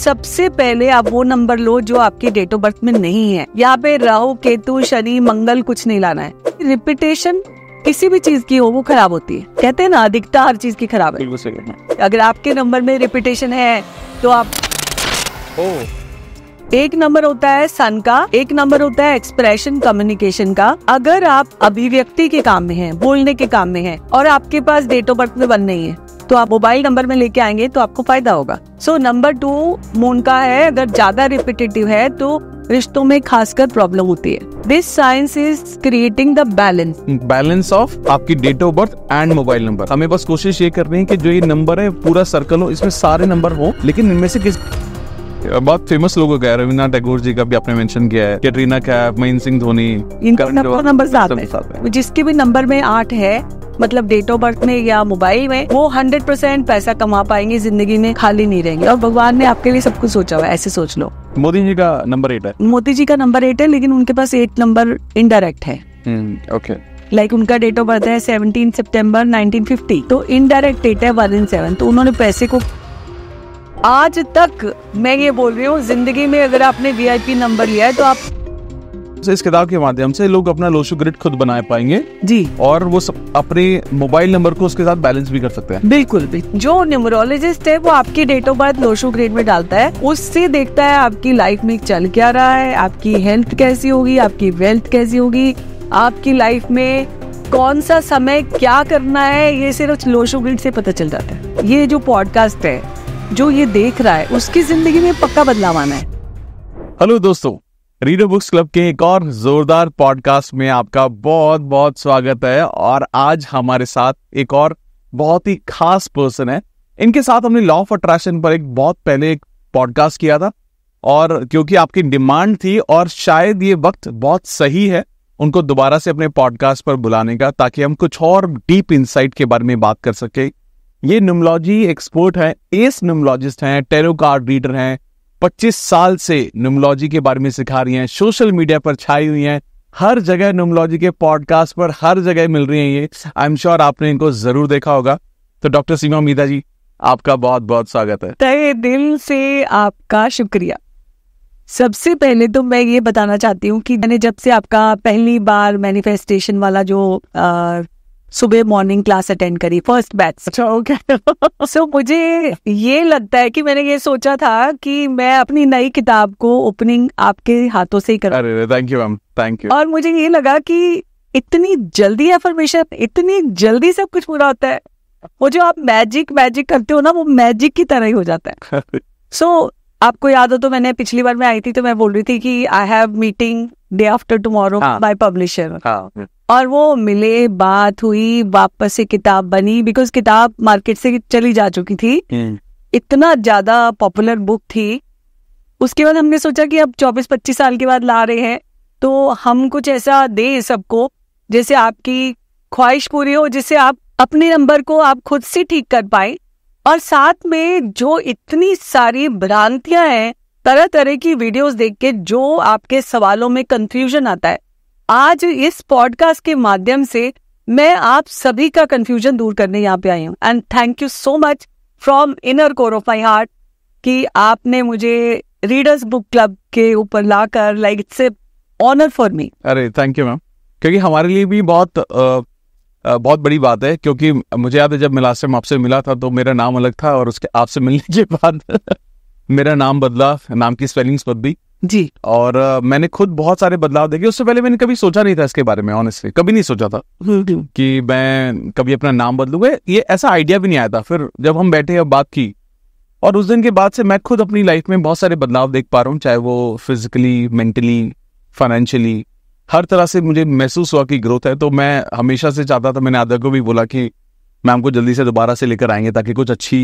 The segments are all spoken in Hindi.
सबसे पहले आप वो नंबर लो जो आपके डेट ऑफ बर्थ में नहीं है यहाँ पे राहु केतु शनि मंगल कुछ नहीं लाना है रिपीटेशन किसी भी चीज की हो वो खराब होती है कहते हैं ना अधिकता हर चीज की खराब है अगर आपके नंबर में रिपीटेशन है तो आप एक नंबर होता है सन का एक नंबर होता है एक्सप्रेशन कम्युनिकेशन का अगर आप अभिव्यक्ति के काम में हैं बोलने के काम में हैं और आपके पास डेट ऑफ बर्थ में बन नहीं है तो आप मोबाइल नंबर में लेके आएंगे तो आपको फायदा होगा सो नंबर टू मून का है अगर ज्यादा रिपीटेटिव है तो रिश्तों में खासकर प्रॉब्लम होती है this science is creating the balance balance of आपकी date of birth and mobile number हमें बस कोशिश ये करनी है कि जो ये नंबर है पूरा सर्कल हो इसमें सारे नंबर हो लेकिन इनमें से किस बहुत फेमस लोग हो गए टैगोर जी का भी आपने मेंशन किया है कैटरीना कैफ महेंद्र सिंह धोनी नंबर जिसके भी नंबर में आठ है मतलब डेट ऑफ बर्थ में या मोबाइल में वो हंड्रेड परसेंट पैसा कमा पाएंगे जिंदगी में खाली नहीं रहेंगे और भगवान ने आपके लिए सब कुछ सोचा हुआ है ऐसे सोच लो मोदी जी का नंबर एट है मोदी जी का नंबर एट है लेकिन उनके पास एट नंबर इनडायरेक्ट है ओके हम्म, लाइक उनका डेट ऑफ बर्थ है सेवनटीन सितंबर 1950 तो इनडायरेक्ट डेट है वन इन सेवन तो उन्होंने पैसे को आज तक मैं ये बोल रही हूँ जिंदगी में अगर आपने वीआईपी नंबर लिया है तो आप इस किताब के माध्यम से लोग अपना लोशो ग्रिड खुद बना पाएंगे जी और वो सब अपने मोबाइल नंबर को उसके साथ बैलेंस भी कर सकते हैं बिल्कुल जो न्यूमरोलॉजिस्ट है वो आपकी date of birth Lo Shu grid में डालता है उससे देखता है आपकी लाइफ में चल क्या रहा है आपकी हेल्थ कैसी होगी आपकी वेल्थ कैसी होगी आपकी लाइफ में कौन सा समय क्या करना है ये सिर्फ लोशो ग्रिड से पता चल जाता है ये जो पॉडकास्ट है जो ये देख रहा है उसकी जिंदगी में पक्का बदलाव आना है हेलो दोस्तों रीडो बुक्स क्लब के एक और जोरदार पॉडकास्ट में आपका बहुत बहुत स्वागत है और आज हमारे साथ एक और बहुत ही खास पर्सन है इनके साथ हमने लॉ ऑफ अट्रैक्शन पर एक बहुत पहले एक पॉडकास्ट किया था और क्योंकि आपकी डिमांड थी और शायद ये वक्त बहुत सही है उनको दोबारा से अपने पॉडकास्ट पर बुलाने का ताकि हम कुछ और डीप इंसाइट के बारे में बात कर सके ये न्यूमोलॉजी एक्सपर्ट हैं एस न्यूमोलॉजिस्ट हैं टेरो कार्ड रीडर हैं 25 साल से न्यूमोलॉजी के बारे में सिखा रही हैं सोशल मीडिया पर छाई हुई हैं हर जगह नुमलॉजी के पॉडकास्ट पर हर जगह मिल रही हैं ये आई एम श्योर आपने इनको जरूर देखा होगा तो डॉक्टर सीमा मीदा जी आपका बहुत बहुत स्वागत है तय दिल से आपका शुक्रिया सबसे पहले तो मैं ये बताना चाहती हूँ कि मैंने जब से आपका पहली बार मैनिफेस्टेशन वाला जो सुबह मॉर्निंग क्लास अटेंड करी फर्स्ट बैच अच्छा ओके सो मुझे ये लगता है कि मैंने ये सोचा था कि मैं अपनी नई किताब को ओपनिंग आपके हाथों से ही कर अरे thank you ma'am thank you और मुझे ये लगा कि इतनी जल्दी एफर्मेशन इतनी जल्दी सब कुछ पूरा होता है वो जो आप मैजिक मैजिक करते हो ना वो मैजिक की तरह ही हो जाता है सो so, आपको याद हो तो मैंने पिछली बार मैं आई थी तो मैं बोल रही थी कि I have meeting day after tomorrow by publisher और वो मिले बात हुई वापस से किताब बनी बिकॉज किताब मार्केट से चली जा चुकी थी हम्म। इतना ज्यादा पॉपुलर बुक थी उसके बाद हमने सोचा कि अब 24-25 साल के बाद ला रहे हैं तो हम कुछ ऐसा दे सबको जैसे आपकी ख्वाहिश पूरी हो जिससे आप अपने नंबर को आप खुद से ठीक कर पाए और साथ में जो इतनी सारी भ्रांतियां हैं तरह तरह की वीडियोस देख के जो आपके सवालों में कंफ्यूजन आता है आज इस पॉडकास्ट के माध्यम से मैं आप सभी का कंफ्यूजन दूर करने यहाँ पे आई हूँ and thank you so much from inner core of my heart कि आपने मुझे रीडर्स बुक क्लब के ऊपर लाकर like it's honour for me अरे थैंक यू मैम क्योंकि हमारे लिए भी बहुत आ, आ, बहुत बड़ी बात है क्योंकि मुझे याद है जब मैं टाइम आपसे मिला था तो मेरा नाम अलग था और उसके आपसे मिलने के बाद मेरा नाम बदला नाम की स्पेलिंग्स बदली जी और uh, मैंने खुद बहुत सारे बदलाव देखे उससे पहले मैंने कभी सोचा नहीं था इसके बारे में ऑनेस्टली कभी नहीं सोचा था कि मैं कभी अपना नाम बदलूंगा ये ऐसा आइडिया भी नहीं आया था फिर जब हम बैठे अब बात की और उस दिन के बाद से मैं खुद अपनी लाइफ में बहुत सारे बदलाव देख पा रहा हूँ चाहे वो फिजिकली मेंटली फाइनेंशियली हर तरह से मुझे महसूस हुआ कि ग्रोथ है तो मैं हमेशा से चाहता था मैंने आदर को भी बोला कि मैम को जल्दी से दोबारा से लेकर आएंगे ताकि कुछ अच्छी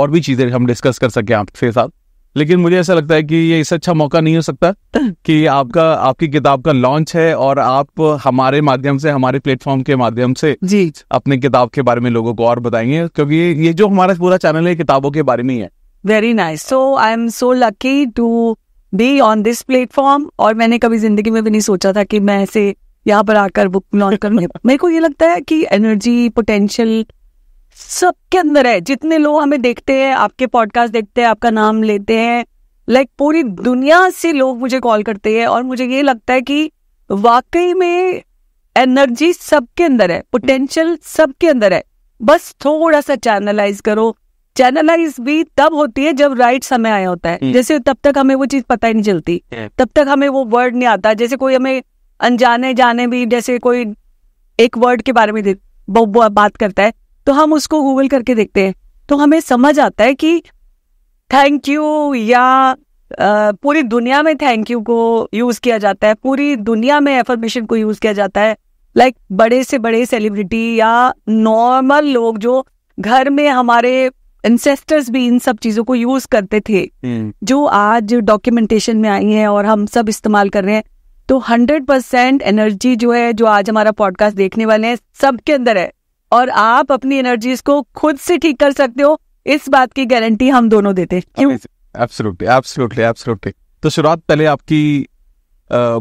और भी चीज़ें हम डिस्कस कर सकें आपके साथ लेकिन मुझे ऐसा लगता है कि ये इससे अच्छा मौका नहीं हो सकता कि आपका आपकी किताब का लॉन्च है और आप हमारे माध्यम से हमारे प्लेटफॉर्म के माध्यम से जी अपने किताब के बारे में लोगों को और बताएंगे क्योंकि ये जो हमारा पूरा चैनल है किताबों के बारे में ही है very nice so I am so lucky to be on this platform और मैंने कभी जिंदगी में भी नहीं सोचा था कि मैं ऐसे यहाँ पर आकर बुक लॉन्च करूँ मेरे को ये लगता है कि एनर्जी पोटेंशियल सबके अंदर है जितने लोग हमें देखते हैं आपके पॉडकास्ट देखते हैं आपका नाम लेते हैं लाइक like, पूरी दुनिया से लोग मुझे कॉल करते हैं और मुझे ये लगता है कि वाकई में एनर्जी सबके अंदर है पोटेंशियल सबके अंदर है बस थोड़ा सा चैनलाइज करो चैनलाइज भी तब होती है जब राइट समय आया होता है हम्म। जैसे तब तक हमें वो चीज पता ही नहीं चलती हम्म। तब तक हमें वो वर्ड नहीं आता जैसे कोई हमें अनजाने जाने भी जैसे कोई एक वर्ड के बारे में बात करता है तो हम उसको गूगल करके देखते हैं तो हमें समझ आता है कि थैंक यू या आ, पूरी दुनिया में थैंक यू को यूज किया जाता है पूरी दुनिया में एफर्मेशन को यूज किया जाता है लाइक like, बड़े से बड़े सेलिब्रिटी या नॉर्मल लोग जो घर में हमारे इंसेस्टर्स भी इन सब चीजों को यूज करते थे hmm. जो आज डॉक्यूमेंटेशन में आई है और हम सब इस्तेमाल कर रहे हैं तो हंड्रेड परसेंट एनर्जी जो है जो आज हमारा पॉडकास्ट देखने वाले हैं सबके अंदर है और आप अपनी एनर्जीज को खुद से ठीक कर सकते हो इस बात की गारंटी हम दोनों देते हैं तो शुरुआत पहले आपकी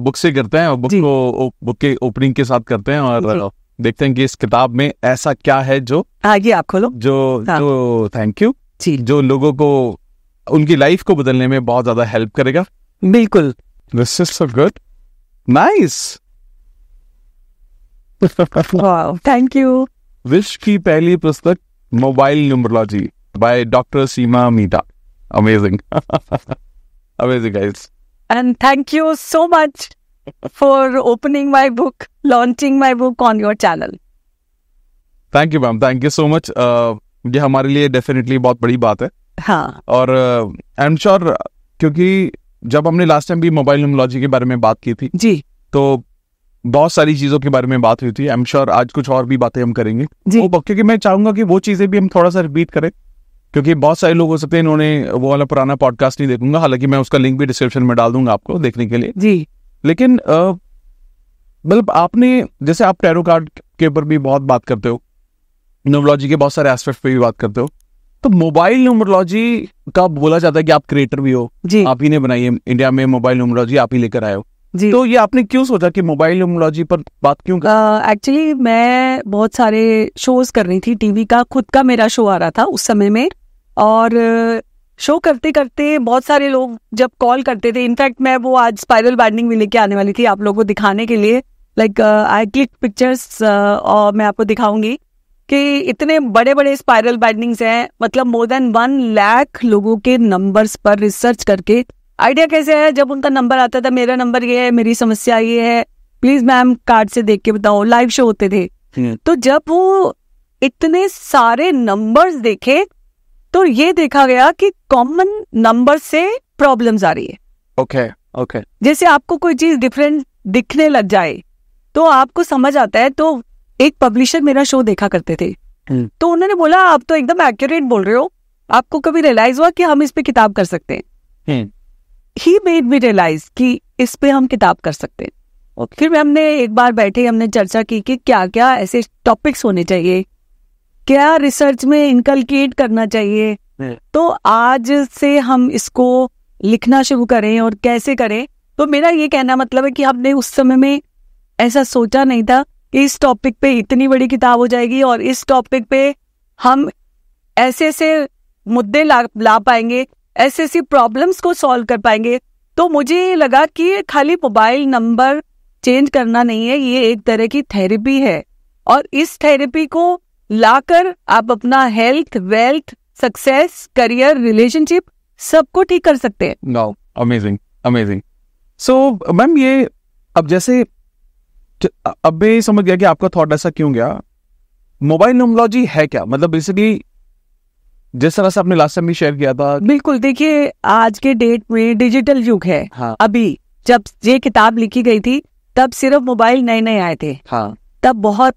बुक से करते हैं और बुक को बुक के ओपनिंग के साथ करते हैं और देखते हैं कि इस किताब में ऐसा क्या है जो आगे हाँ, आप खोलो जो हाँ। जो थैंक यू जो लोगों को उनकी लाइफ को बदलने में बहुत ज्यादा हेल्प करेगा बिल्कुल this is so good nice thank you विश्व की पहली पुस्तक mobile numerology by doctor Seema Meeta amazing amazing guys and thank you so much for opening my book launching my book on your channel thank you ma'am thank you so much ये हमारे लिए डेफिनेटली बहुत बड़ी बात है हाँ और आई एम श्योर क्योंकि जब हमने लास्ट टाइम भी मोबाइल न्यूमोलॉजी के बारे में बात की थी जी तो बहुत सारी चीजों के बारे में बात हुई थी आई एम श्योर आज कुछ और भी बातें हम करेंगे जी वो क्योंकि मैं चाहूंगा कि वो चीजें भी हम थोड़ा सा रिपीट करें क्योंकि बहुत सारे लोग हो सकते हैं इन्होंने वो वाला पुराना पॉडकास्ट नहीं देखूंगा हालांकि मैं उसका लिंक भी डिस्क्रिप्शन में डाल दूंगा आपको देखने के लिए जी लेकिन मतलब आपने जैसे आप टैरो कार्ड के ऊपर भी बहुत बात करते हो न्यूमरोलॉजी के बहुत सारे एस्पेक्ट पे भी बात करते हो तो मोबाइल न्यूमरोलॉजी का बोला जाता है कि आप क्रिएटर भी हो आप ही ने बनाई है इंडिया में मोबाइल न्यूमरोलॉजी आप ही लेकर आए हो जी तो ये आपने क्यों सोचा कि मोबाइल न्यूमोलॉजी पर बात क्यों एक्चुअली uh, मैं बहुत सारे शोज कर रही थी टीवी का खुद का मेरा शो आ रहा था उस समय में और शो uh, करते करते बहुत सारे लोग जब कॉल करते थे इनफैक्ट मैं वो आज स्पाइरल बाइंडिंग भी लेके आने वाली थी आप लोगों को दिखाने के लिए लाइक आई क्लिक पिक्चर्स और मैं आपको दिखाऊंगी कि इतने बड़े बड़े स्पाइरल बाइंडिंग्स हैं मतलब मोर देन वन लैख लोगों के नंबर्स पर रिसर्च करके आइडिया कैसे है जब उनका नंबर आता था मेरा नंबर ये है मेरी समस्या ये है प्लीज मैम कार्ड से देख के बताओ लाइव शो होते थे तो जब वो इतने सारे नंबर्स देखे तो ये देखा गया कि कॉमन नंबर से प्रॉब्लम्स आ रही है ओके okay, ओके okay. जैसे आपको कोई चीज डिफरेंट दिखने लग जाए तो आपको समझ आता है तो एक पब्लिशर मेरा शो देखा करते थे हम्म। तो उन्होंने बोला आप तो एकदम एक्यूरेट बोल रहे हो आपको कभी रियलाइज हुआ कि हम इस पे किताब कर सकते हैं हम्म। ही मेड मी रियलाइज कि इस पे हम किताब कर सकते हैं और फिर हमने एक बार बैठे हमने चर्चा की कि क्या क्या ऐसे टॉपिक्स होने चाहिए क्या रिसर्च में इनकलकेट करना चाहिए तो आज से हम इसको लिखना शुरू करें और कैसे करें तो मेरा ये कहना मतलब है कि हमने उस समय में ऐसा सोचा नहीं था कि इस टॉपिक पे इतनी बड़ी किताब हो जाएगी और इस टॉपिक पे हम ऐसे ऐसे मुद्दे ला, ला पाएंगे ऐसी ऐसी प्रॉब्लम्स को सॉल्व कर पाएंगे तो मुझे लगा कि खाली मोबाइल नंबर चेंज करना नहीं है ये एक तरह की थेरेपी है और इस थेरेपी को लाकर आप अपना health wealth success career relationship सबको ठीक कर सकते हैं अमेजिंग अमेजिंग सो मैम ये अब जैसे अब भी समझ गया कि आपका थॉट ऐसा क्यों गया मोबाइल न्यूमोलॉजी है क्या मतलब बेसिकली जिस तरह से आपने लास्ट टाइम भी शेयर किया था बिल्कुल देखिए आज के डेट में डिजिटल युग है हाँ। अभी जब ये किताब लिखी गई थी तब सिर्फ मोबाइल नए नए आए थे हाँ। तब बहुत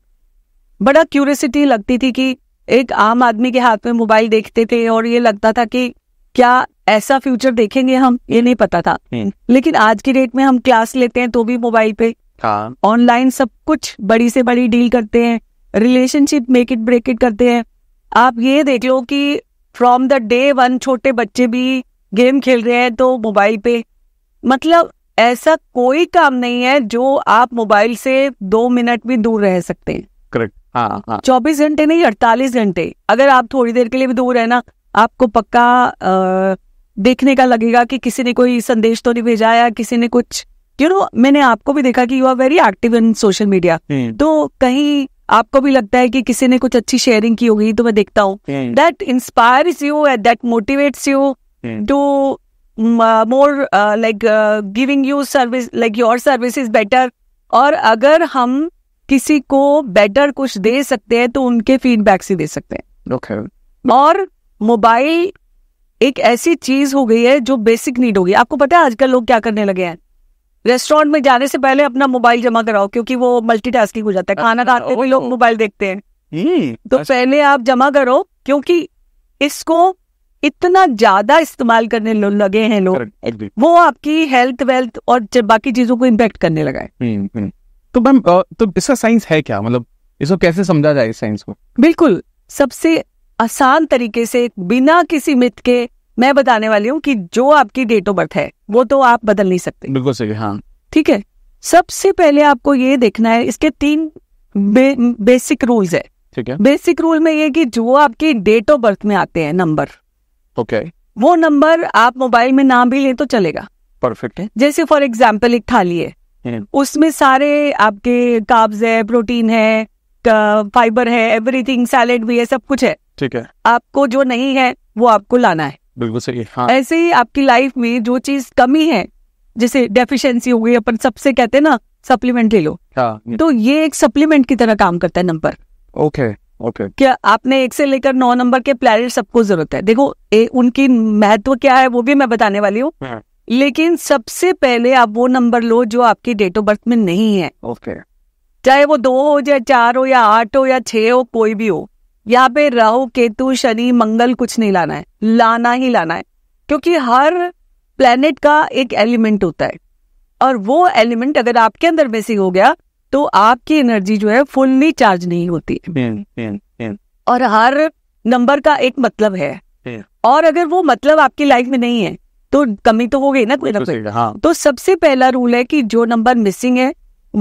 बड़ा क्यूरियसिटी लगती थी कि एक आम आदमी के हाथ में मोबाइल देखते थे और ये लगता था कि क्या ऐसा फ्यूचर देखेंगे हम ये नहीं पता था हम्म। लेकिन आज की डेट में हम क्लास लेते हैं तो भी मोबाइल पे ऑनलाइन हाँ। सब कुछ बड़ी से बड़ी डील करते हैं relationship make it break it करते हैं आप ये देख लो कि फ्रॉम द डे वन छोटे बच्चे भी गेम खेल रहे हैं तो मोबाइल पे मतलब ऐसा कोई काम नहीं है जो आप मोबाइल से दो मिनट भी दूर रह सकते हैं करेक्ट हाँ, हाँ चौबीस घंटे नहीं अड़तालीस घंटे अगर आप थोड़ी देर के लिए भी दूर है ना आपको पक्का आ, देखने का लगेगा कि किसी ने कोई संदेश तो नहीं भेजा या किसी ने कुछ यू you नो know, मैंने आपको भी देखा कि you are very active in social media तो कहीं आपको भी लगता है कि किसी ने कुछ अच्छी शेयरिंग की होगी तो मैं देखता हूँ that inspires you and that motivates you to more like giving you service like your service is better और अगर हम किसी को बेटर कुछ दे सकते हैं तो उनके फीडबैक से दे सकते हैं okay. और मोबाइल एक ऐसी चीज हो गई है जो बेसिक नीड होगी आपको पता है आजकल लोग क्या करने लगे हैं रेस्टोरेंट में जाने से पहले अपना मोबाइल जमा कराओ क्योंकि वो मल्टीटास्किंग हो जाता है खाना खाते भी लोग मोबाइल देखते हैं हम्म, तो अच्छा। पहले आप जमा करो क्योंकि इसको इतना ज्यादा इस्तेमाल करने लगे हैं लोग वो आपकी हेल्थ वेल्थ और बाकी चीजों को इम्पेक्ट करने लगा है हम्म, हम्म। तो मैम तो इसका साइंस है क्या मतलब इसको कैसे समझा जाए साइंस को बिल्कुल सबसे आसान तरीके से बिना किसी मिथ के मैं बताने वाली हूँ कि जो आपकी डेट ऑफ बर्थ है वो तो आप बदल नहीं सकते बिल्कुल सही हाँ ठीक है सबसे पहले आपको ये देखना है इसके तीन बे, बेसिक रूल्स है ठीक है बेसिक रूल में ये कि जो आपके डेट ऑफ बर्थ में आते हैं नंबर ओके वो नंबर आप मोबाइल में ना भी लें तो चलेगा परफेक्ट है जैसे फॉर एग्जाम्पल एक थाली है हम्म। उसमें सारे आपके काब्स है प्रोटीन है फाइबर है एवरीथिंग सैलेड भी है सब कुछ है ठीक है आपको जो नहीं है वो आपको लाना है बिल्कुल सही हाँ। ऐसे ही आपकी लाइफ में जो चीज कमी है जैसे डेफिशिएंसी हो गई अपन सबसे कहते हैं ना सप्लीमेंट ले लो हाँ। तो ये एक सप्लीमेंट की तरह काम करता है नंबर ओके ओके क्या आपने एक से लेकर नौ नंबर के प्लेनेट सबको जरूरत है देखो ए, उनकी महत्व क्या है वो भी मैं बताने वाली हूँ हाँ। लेकिन सबसे पहले आप वो नंबर लो जो आपकी डेट ऑफ बर्थ में नहीं है ओके चाहे वो दो हो चाहे चार हो या आठ हो या छह हो कोई भी हो यहाँ पे राहु केतु शनि मंगल कुछ नहीं लाना है लाना ही लाना है क्योंकि हर प्लेनेट का एक एलिमेंट होता है और वो एलिमेंट अगर आपके अंदर से हो गया तो आपकी एनर्जी जो है फुल्ली चार्ज नहीं होती बेन, बेन, बेन. और हर नंबर का एक मतलब है और अगर वो मतलब आपकी लाइफ में नहीं है तो कमी तो हो गई ना कोई ना कोई हाँ। तो सबसे पहला रूल है कि जो नंबर मिसिंग है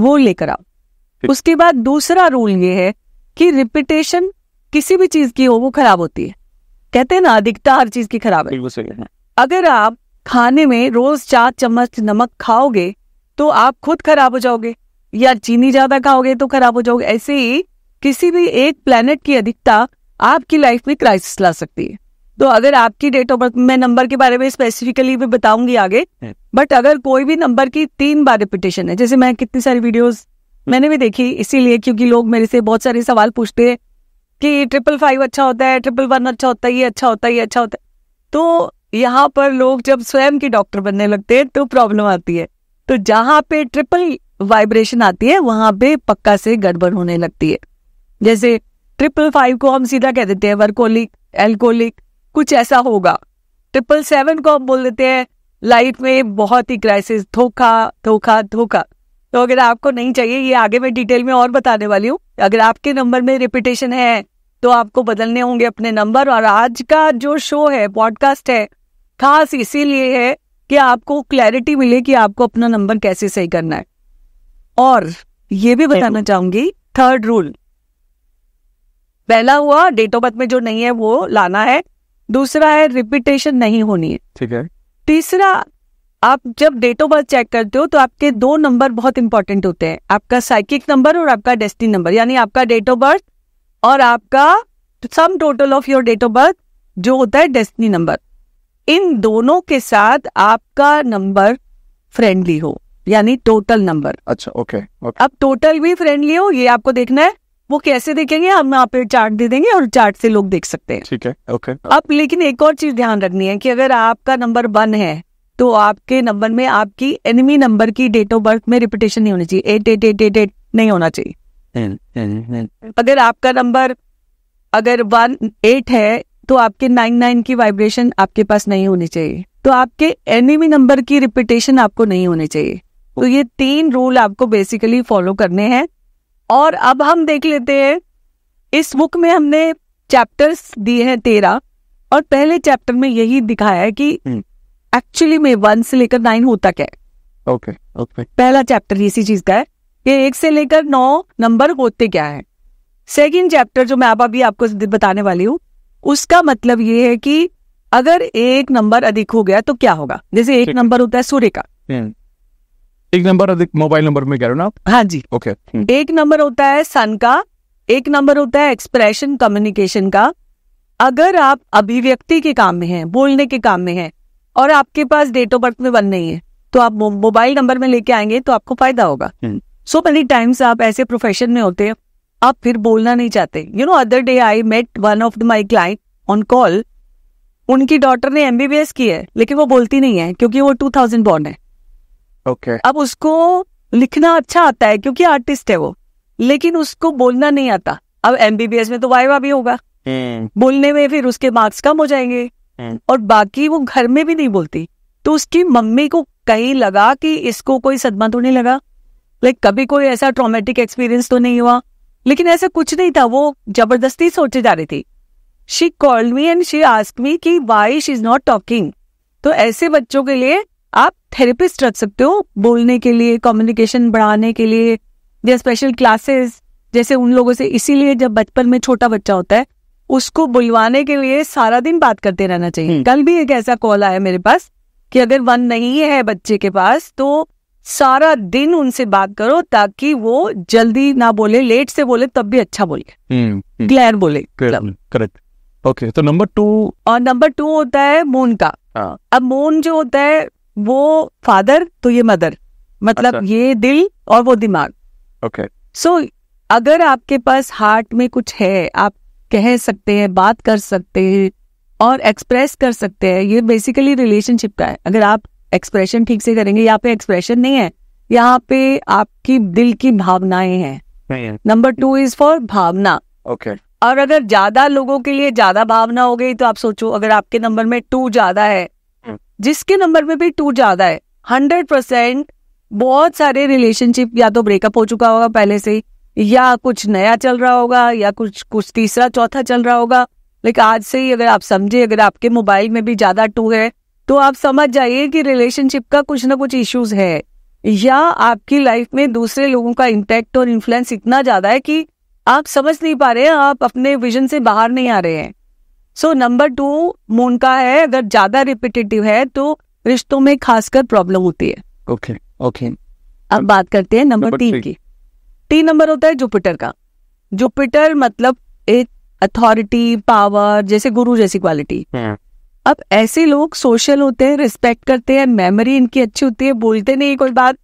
वो लेकर आओ उसके बाद दूसरा रूल ये है कि रिपीटेशन किसी भी चीज की हो वो खराब होती है कहते हैं ना अधिकता हर चीज की खराब है अगर आप खाने में रोज चार चम्मच नमक खाओगे तो आप खुद खराब हो जाओगे या चीनी ज्यादा खाओगे तो खराब हो जाओगे ऐसे ही किसी भी एक प्लेनेट की अधिकता आपकी लाइफ में क्राइसिस ला सकती है तो अगर आपकी डेट ऑफ बर्थ मैं नंबर के बारे में स्पेसिफिकली भी बताऊंगी आगे बट अगर कोई भी नंबर की तीन बार रिपीटेशन है जैसे मैं कितनी सारी वीडियोस मैंने भी देखी इसीलिए क्योंकि लोग मेरे से बहुत सारे सवाल पूछते हैं कि ट्रिपल फाइव अच्छा होता है ट्रिपल वन अच्छा होता है ये अच्छा होता है ये अच्छा होता है तो यहाँ पर लोग जब स्वयं के डॉक्टर बनने लगते हैं तो प्रॉब्लम आती है तो जहाँ पे ट्रिपल वाइब्रेशन आती है वहां पे पक्का से गड़बड़ होने लगती है जैसे ट्रिपल फाइव को हम सीधा कह देते हैं वर्कोलिक एल्कोहलिक कुछ ऐसा होगा ट्रिपल सेवन को हम बोल देते हैं लाइफ में बहुत ही क्राइसिस धोखा धोखा धोखा तो अगर आपको नहीं चाहिए ये आगे मैं डिटेल में और बताने वाली हूँ अगर आपके नंबर में रिपीटेशन है तो आपको बदलने होंगे अपने नंबर और आज का जो शो है पॉडकास्ट है खास इसीलिए है कि आपको क्लैरिटी मिले कि आपको अपना नंबर कैसे सही करना है और ये भी बताना चाहूंगी थर्ड रूल पहला हुआ डेट ऑफ बर्थ में जो नहीं है वो लाना है दूसरा है रिपीटेशन नहीं होनी है ठीक है तीसरा आप जब डेट ऑफ बर्थ चेक करते हो तो आपके दो नंबर बहुत इंपॉर्टेंट होते हैं आपका साइकिक नंबर और आपका डेस्टिनी नंबर यानी आपका डेट ऑफ बर्थ और आपका sum total of your date of birth जो होता है डेस्टिनी नंबर इन दोनों के साथ आपका नंबर फ्रेंडली हो यानी टोटल नंबर अच्छा ओके ओके अब टोटल भी फ्रेंडली हो ये आपको देखना है वो कैसे देखेंगे हम यहाँ पे चार्ट दे देंगे और चार्ट से लोग देख सकते हैं ठीक है ओके अब लेकिन एक और चीज ध्यान रखनी है कि अगर आपका नंबर वन है तो आपके नंबर में आपकी एनिमी नंबर की डेट ऑफ बर्थ में रिपीटेशन नहीं होनी चाहिए eight eight eight eight eight नहीं होना चाहिए हम्म, हम्म, हम्म। अगर आपका नंबर अगर वन एट है तो आपके नाइन नाइन की वाइब्रेशन आपके पास नहीं होनी चाहिए तो आपके एनिमी नंबर की रिपीटेशन आपको नहीं होनी चाहिए तो ये तीन रूल आपको बेसिकली फॉलो करने हैं और अब हम देख लेते हैं इस बुक में हमने चैप्टर्स दिए हैं तेरह और पहले चैप्टर में यही दिखाया है कि एक्चुअली में वन से लेकर नाइन होता क्या है ओके okay, ओके okay. पहला चैप्टर इसी चीज का है ये एक से लेकर नौ नंबर होते क्या है सेकेंड चैप्टर जो मैं आप अभी आपको बताने वाली हूँ उसका मतलब ये है कि अगर एक नंबर अधिक हो गया तो क्या होगा जैसे एक नंबर होता है सूर्य का हम्म। एक नंबर अधिक मोबाइल नंबर में कह रहे हो ना आप हाँ जी ओके okay. हम्म। एक नंबर होता है सन का एक नंबर होता है एक्सप्रेशन कम्युनिकेशन का अगर आप अभिव्यक्ति के काम में हैं बोलने के काम में हैं और आपके पास डेट ऑफ बर्थ में वन नहीं है तो आप मोबाइल नंबर में लेके आएंगे तो आपको फायदा होगा हम्म। सो मेनी टाइम्स आप ऐसे प्रोफेशन में होते हैं आप फिर बोलना नहीं चाहते you know other day I met one of my client on call उनकी डॉटर ने एमबीबीएस की है लेकिन वो बोलती नहीं है क्योंकि वो टू थाउजेंड बॉर्न है ओके okay. अब उसको लिखना अच्छा आता है क्योंकि आर्टिस्ट है वो लेकिन उसको बोलना नहीं आता अब एमबीबीएस में तो वाइवा भी होगा hmm. बोलने में फिर उसके मार्क्स कम हो जाएंगे hmm. और बाकी वो घर में भी नहीं बोलती तो उसकी मम्मी को कहीं लगा कि इसको कोई सदमा तो नहीं लगा लाइक like, कभी कोई ऐसा ट्रोमेटिक एक्सपीरियंस तो नहीं हुआ लेकिन ऐसा कुछ नहीं था वो जबरदस्ती सोचे जा रही थी she call me and she ask me की why she is not talking तो ऐसे बच्चों के लिए आप थेरेपिस्ट रख सकते हो बोलने के लिए कम्युनिकेशन बढ़ाने के लिए या स्पेशल क्लासेस जैसे उन लोगों से इसीलिए जब बचपन में छोटा बच्चा होता है उसको बुलवाने के लिए सारा दिन बात करते रहना चाहिए हम्म। कल भी एक ऐसा कॉल आया मेरे पास कि अगर वन नहीं है बच्चे के पास तो सारा दिन उनसे बात करो ताकि वो जल्दी ना बोले लेट से बोले तब भी अच्छा बोले क्लियर हम्म, हम्म। बोले करेक्ट ओके तो नंबर टू और नंबर टू होता है मून का हाँ। अब मून जो होता है वो फादर तो ये मदर मतलब अच्छा। ये दिल और वो दिमाग ओके सो अगर आपके पास हार्ट में कुछ है आप कह सकते हैं बात कर सकते हैं और एक्सप्रेस कर सकते हैं ये बेसिकली रिलेशनशिप का है अगर आप एक्सप्रेशन ठीक से करेंगे यहाँ पे एक्सप्रेशन नहीं है यहाँ पे आपकी दिल की भावनाएं हैं नंबर टू इज फॉर भावना ओके okay. और अगर ज्यादा लोगों के लिए ज्यादा भावना हो गई तो आप सोचो अगर आपके नंबर में टू ज्यादा है hmm. जिसके नंबर में भी टू ज्यादा है हंड्रेड परसेंट बहुत सारे रिलेशनशिप या तो ब्रेकअप हो चुका होगा पहले से ही या कुछ नया चल रहा होगा या कुछ कुछ तीसरा चौथा चल रहा होगा लेकिन आज से ही अगर आप समझे अगर आपके मोबाइल में भी ज्यादा टू है तो आप समझ जाइए कि रिलेशनशिप का कुछ ना कुछ इश्यूज है या आपकी लाइफ में दूसरे लोगों का इम्पैक्ट और इन्फ्लुएंस इतना ज्यादा है कि आप समझ नहीं पा रहे हैं आप अपने विजन से बाहर नहीं आ रहे हैं सो नंबर टू मून का है अगर ज्यादा रिपीटेटिव है तो रिश्तों में खासकर प्रॉब्लम होती है ओके okay, ओके okay. अब बात करते हैं नंबर तीन की तीन नंबर होता है जुपिटर का जुपिटर मतलब एक अथॉरिटी पावर जैसे गुरु जैसी क्वालिटी yeah. Hmm. अब ऐसे लोग सोशल होते हैं रिस्पेक्ट करते हैं मेमोरी इनकी अच्छी होती है बोलते नहीं कोई बात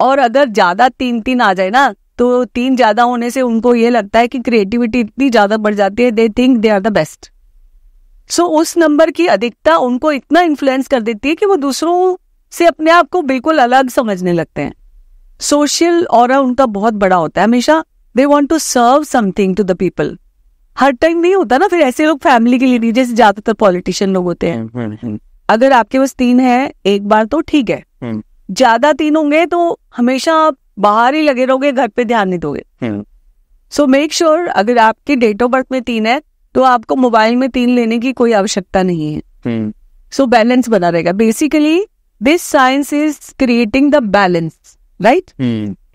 और अगर ज्यादा तीन तीन आ जाए ना तो तीन ज्यादा होने से उनको ये लगता है कि क्रिएटिविटी इतनी ज्यादा बढ़ जाती है they think they are the best so उस नंबर की अधिकता उनको इतना इन्फ्लुएंस कर देती है कि वो दूसरों से अपने आप को बिल्कुल अलग समझने लगते हैं सोशल और उनका बहुत बड़ा होता है हमेशा they want to serve something to the people हर टाइम नहीं होता ना फिर ऐसे लोग फैमिली के लिए नहीं जैसे ज्यादातर पॉलिटिशियन लोग होते हैं हम्म, हम्म, हम्म। अगर आपके पास तीन है एक बार तो ठीक है ज्यादा तीन होंगे तो हमेशा आप बाहर ही लगे रहोगे घर पे ध्यान नहीं दोगे सो मेक श्योर अगर आपके डेट ऑफ बर्थ में तीन है तो आपको मोबाइल में तीन लेने की कोई आवश्यकता नहीं है सो बैलेंस so, बना रहेगा basically this science is creating the balance right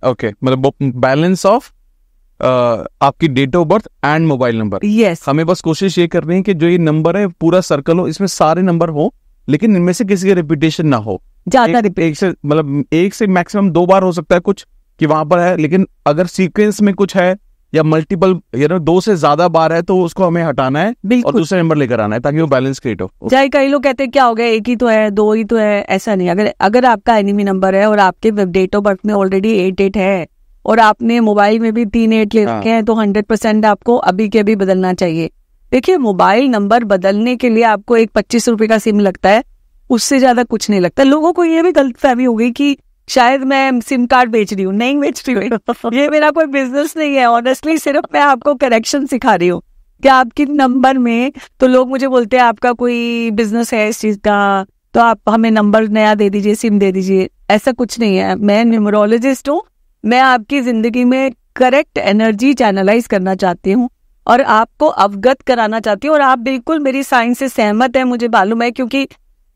okay मतलब बैलेंस ऑफ आपकी date of birth and mobile number yes हमें बस कोशिश ये कर रही है कि जो ये नंबर है पूरा सर्कल हो इसमें सारे नंबर हो लेकिन इनमें से किसी का रिपीटेशन ना हो ज्यादा एक से मतलब एक से मैक्सिमम दो बार हो सकता है कुछ कि वहां पर है लेकिन अगर सीक्वेंस में कुछ है या मल्टीपल यू नो दो से ज्यादा बार है तो उसको हमें हटाना है और दूसरा नंबर लेकर आना है ताकि वो बैलेंस क्रिएट हो चाहे कई लोग कहते हैं क्या हो गया एक ही तो है दो ही तो है ऐसा नहीं अगर अगर आपका एनिमी नंबर है और आपके डेट ऑफ बर्थ में ऑलरेडी एट डेट है और आपने मोबाइल में भी तीन एट ले हाँ। रखे हैं तो हंड्रेड परसेंट आपको अभी के अभी बदलना चाहिए देखिए मोबाइल नंबर बदलने के लिए आपको एक पच्चीस रुपए का सिम लगता है उससे ज्यादा कुछ नहीं लगता लोगों को ये भी गलत फहमी हो गई कि शायद मैं सिम कार्ड बेच रही हूँ नहीं बेच रही हूँ ये मेरा कोई बिजनेस नहीं है ऑनेस्टली सिर्फ मैं आपको करेक्शन सिखा रही हूँ कि आपके नंबर में तो लोग मुझे बोलते हैं आपका कोई बिजनेस है इस चीज का तो आप हमें नंबर नया दे दीजिए सिम दे दीजिए ऐसा कुछ नहीं है मैं न्यूमरोलॉजिस्ट हूँ मैं आपकी जिंदगी में करेक्ट एनर्जी चैनलाइज करना चाहती हूँ और आपको अवगत कराना चाहती हूँ और आप बिल्कुल मेरी साइंस से सहमत है मुझे मालूम है क्योंकि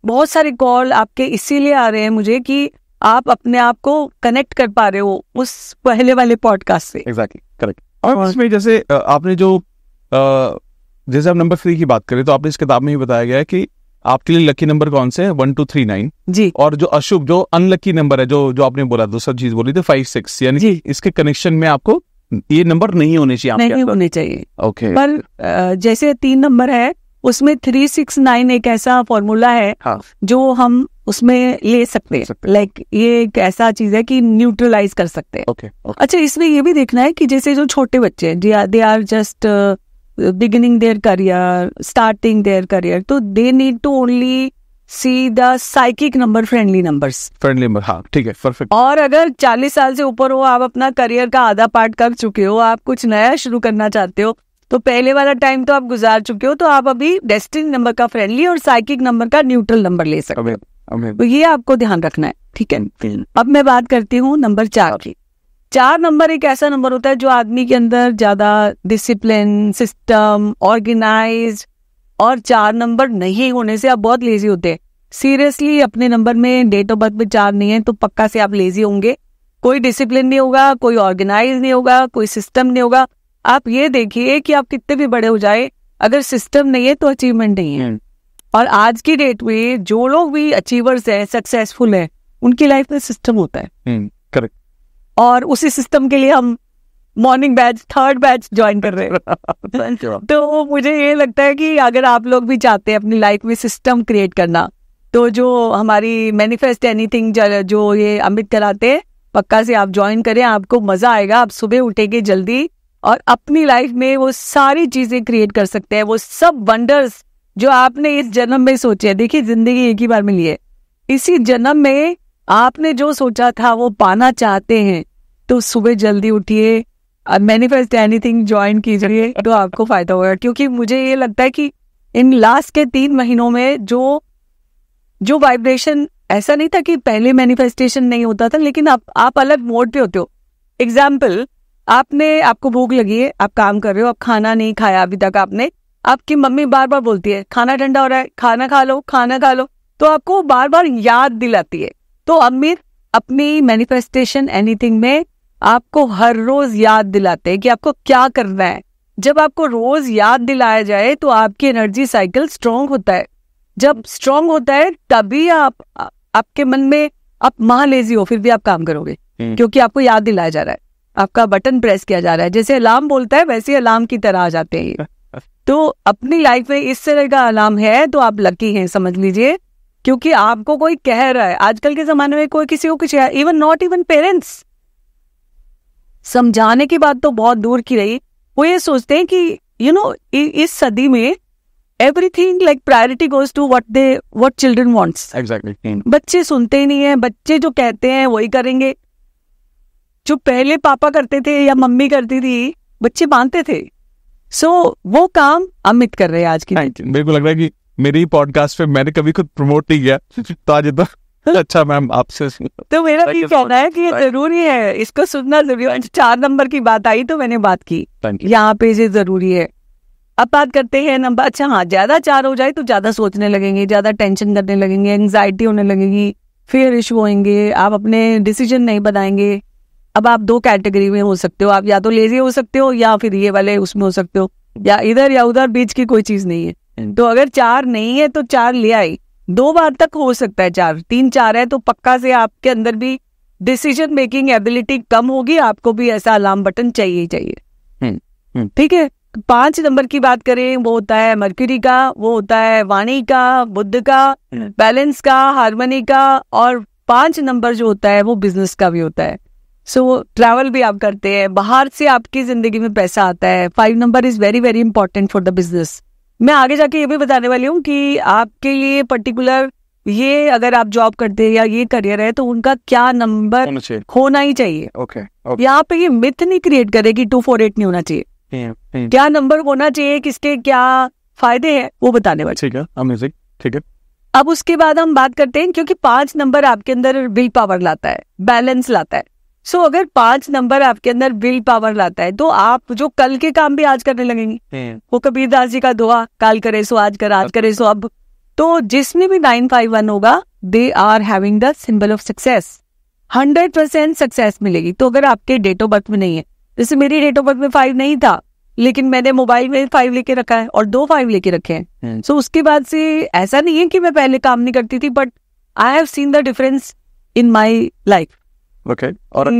बहुत सारे कॉल आपके इसीलिए आ रहे हैं मुझे कि आप अपने आप को कनेक्ट कर पा रहे हो उस पहले वाले पॉडकास्ट से एग्जैक्टली करेक्ट और उसमें जैसे आपने जो जैसे आप नंबर थ्री की बात करें तो आपने इस किताब में ही बताया गया है कि आपके लिए लकी नंबर कौन से वन टू थ्री नाइन जी और जो अशुभ जो अनलकी नंबर है जो जो आपने बोला दूसरा चीज बोली थी फाइव सिक्स यानी इसके कनेक्शन में आपको ये नंबर नहीं होने चाहिए नहीं होने चाहिए ओके पर जैसे तीन नंबर है उसमें थ्री सिक्स नाइन एक ऐसा फॉर्मूला है हाँ. जो हम उसमें ले सकते हैं लाइक like, ये एक ऐसा चीज है कि न्यूट्रलाइज कर सकते हैं ओके, ओके अच्छा इसमें ये भी देखना है कि जैसे जो छोटे बच्चे हैं they are just beginning their career, starting their career. So तो they need to only see the psychic number friendly number friendly number हाँ ठीक है परफेक्ट और अगर 40 साल से ऊपर हो आप अपना करियर का आधा पार्ट कर चुके हो आप कुछ नया शुरू करना चाहते हो तो पहले वाला टाइम तो आप गुजार चुके हो तो आप अभी डेस्टिनी नंबर का फ्रेंडली और साइकिक नंबर का न्यूट्रल नंबर ले सकते हो तो ये आपको ध्यान रखना है ठीक है अब मैं बात करती हूँ नंबर चार की चार नंबर एक ऐसा नंबर होता है जो आदमी के अंदर ज्यादा डिसिप्लिन सिस्टम ऑर्गेनाइज और चार नंबर नहीं होने से आप बहुत लेजी होते हैं सीरियसली अपने नंबर में डेट ऑफ बर्थ में चार नहीं है तो पक्का से आप लेजी होंगे कोई डिसिप्लिन नहीं होगा कोई ऑर्गेनाइज नहीं होगा कोई सिस्टम नहीं होगा आप ये देखिए कि आप कितने भी बड़े हो जाए अगर सिस्टम नहीं है तो अचीवमेंट नहीं है और आज की डेट में जो लोग भी अचीवर्स हैं सक्सेसफुल हैं उनकी लाइफ में सिस्टम होता है हम्म। और उसी सिस्टम के लिए हम morning batch third batch join कर रहे हैं तो मुझे ये लगता है कि अगर आप लोग भी चाहते हैं अपनी लाइफ में सिस्टम क्रिएट करना तो जो हमारी मैनिफेस्ट एनीथिंग जो ये अमित कराते हैं पक्का से आप ज्वाइन करें आपको मजा आएगा आप सुबह उठेंगे जल्दी और अपनी लाइफ में वो सारी चीजें क्रिएट कर सकते हैं वो सब वंडर्स जो आपने इस जन्म में सोचे देखिए जिंदगी एक ही बार मिली है इसी जन्म में आपने जो सोचा था वो पाना चाहते हैं तो सुबह जल्दी उठिए मैनिफेस्ट एनीथिंग ज्वाइन कीजिए तो आपको फायदा होगा क्योंकि मुझे ये लगता है कि इन लास्ट के तीन महीनों में जो जो वाइब्रेशन ऐसा नहीं था कि पहले मैनिफेस्टेशन नहीं होता था लेकिन आप आप अलग मोड पे होते हो एग्जाम्पल आपने आपको भूख लगी है आप काम कर रहे हो आप खाना नहीं खाया अभी तक आपने आपकी मम्मी बार बार बोलती है खाना ठंडा हो रहा है खाना खा लो खाना खा लो तो आपको बार बार याद दिलाती है तो अमित अपनी मैनिफेस्टेशन एनीथिंग में आपको हर रोज याद दिलाते हैं कि आपको क्या करना है जब आपको रोज याद दिलाया जाए तो आपकी एनर्जी साइकिल स्ट्रांग होता है जब स्ट्रांग होता है तभी आप आपके मन में आप महालेजी हो फिर भी आप काम करोगे हम्म। क्योंकि आपको याद दिलाया जा रहा है आपका बटन प्रेस किया जा रहा है जैसे अलार्म बोलता है वैसे अलार्म की तरह आ जाते हैं तो अपनी लाइफ में इस तरह का अलार्म है तो आप लकी हैं समझ लीजिए क्योंकि आपको कोई कह रहा है आजकल के जमाने में कोई किसी को कुछ इवन नॉट इवन पेरेंट्स समझाने की बात तो बहुत दूर की रही वो ये सोचते हैं कि यू you नो know, इस सदी में everything like priority goes to what they what children wants exactly बच्चे सुनते ही नहीं है बच्चे जो कहते हैं वही करेंगे जो पहले पापा करते थे या मम्मी करती थी बच्चे मानते थे सो so, वो काम अमित कर रहे हैं आज की बिल्कुल लग रहा है कि मेरे ही पॉडकास्ट पे मैंने कभी खुद प्रमोट नहीं किया तो आज इतना अच्छा मैम आपसे तो मेरा भी कहना है कि ये जरूरी है इसको सुनना जरूरी है चार नंबर की बात आई तो मैंने बात की यहाँ पे ये जरूरी है अब बात करते हैं नंबर अच्छा हाँ ज्यादा चार हो जाए तो ज्यादा सोचने लगेंगे ज्यादा टेंशन करने लगेंगे एंगजाइटी होने लगेगी फिर इशू होंगे आप अपने डिसीजन नहीं बनाएंगे अब आप दो कैटेगरी में हो सकते हो आप या तो लेजी हो सकते हो या फिर ये वाले उसमें हो सकते हो या इधर या उधर बीच की कोई चीज नहीं है तो अगर चार नहीं है तो चार ले आई दो बार तक हो सकता है चार तीन चार है तो पक्का से आपके अंदर भी डिसीजन मेकिंग एबिलिटी कम होगी आपको भी ऐसा अलार्म बटन चाहिए चाहिए hmm, hmm. ठीक है पांच नंबर की बात करें वो होता है मर्क्यूरी का वो होता है वाणी का बुद्ध का बैलेंस hmm. का हारमोनी का और पांच नंबर जो होता है वो बिजनेस का भी होता है सो so, ट्रैवल भी आप करते हैं बाहर से आपकी जिंदगी में पैसा आता है five number is very very important for the business मैं आगे जाके ये भी बताने वाली हूँ कि आपके लिए पर्टिकुलर ये अगर आप जॉब करते हैं या ये करियर है तो उनका क्या नंबर होना ही चाहिए ओके okay, यहाँ पे ये मिथ नहीं क्रिएट करे कि टू फोर एट नहीं होना चाहिए क्या नंबर होना चाहिए किसके क्या फायदे हैं वो बताने वाले ठीक है ठीक है अब उसके बाद हम बात करते हैं क्योंकि पांच नंबर आपके अंदर विल पावर लाता है बैलेंस लाता है सो so, अगर पांच नंबर आपके अंदर विल पावर लाता है तो आप जो कल के काम भी आज करने लगेंगे हम्म। वो कबीर दास जी का दुआ काल करे सो आज कर आज करे सो अब तो जिसमें भी नाइन फाइव वन होगा they are having the symbol of success hundred percent success मिलेगी तो अगर आपके डेट ऑफ बर्थ में नहीं है जैसे मेरी डेट ऑफ बर्थ में फाइव नहीं था लेकिन मैंने मोबाइल में फाइव लेके रखा है और दो फाइव लेके रखे हैं सो हम्म। so, उसके बाद से ऐसा नहीं है कि मैं पहले काम नहीं करती थी but I have seen the difference in my life okay और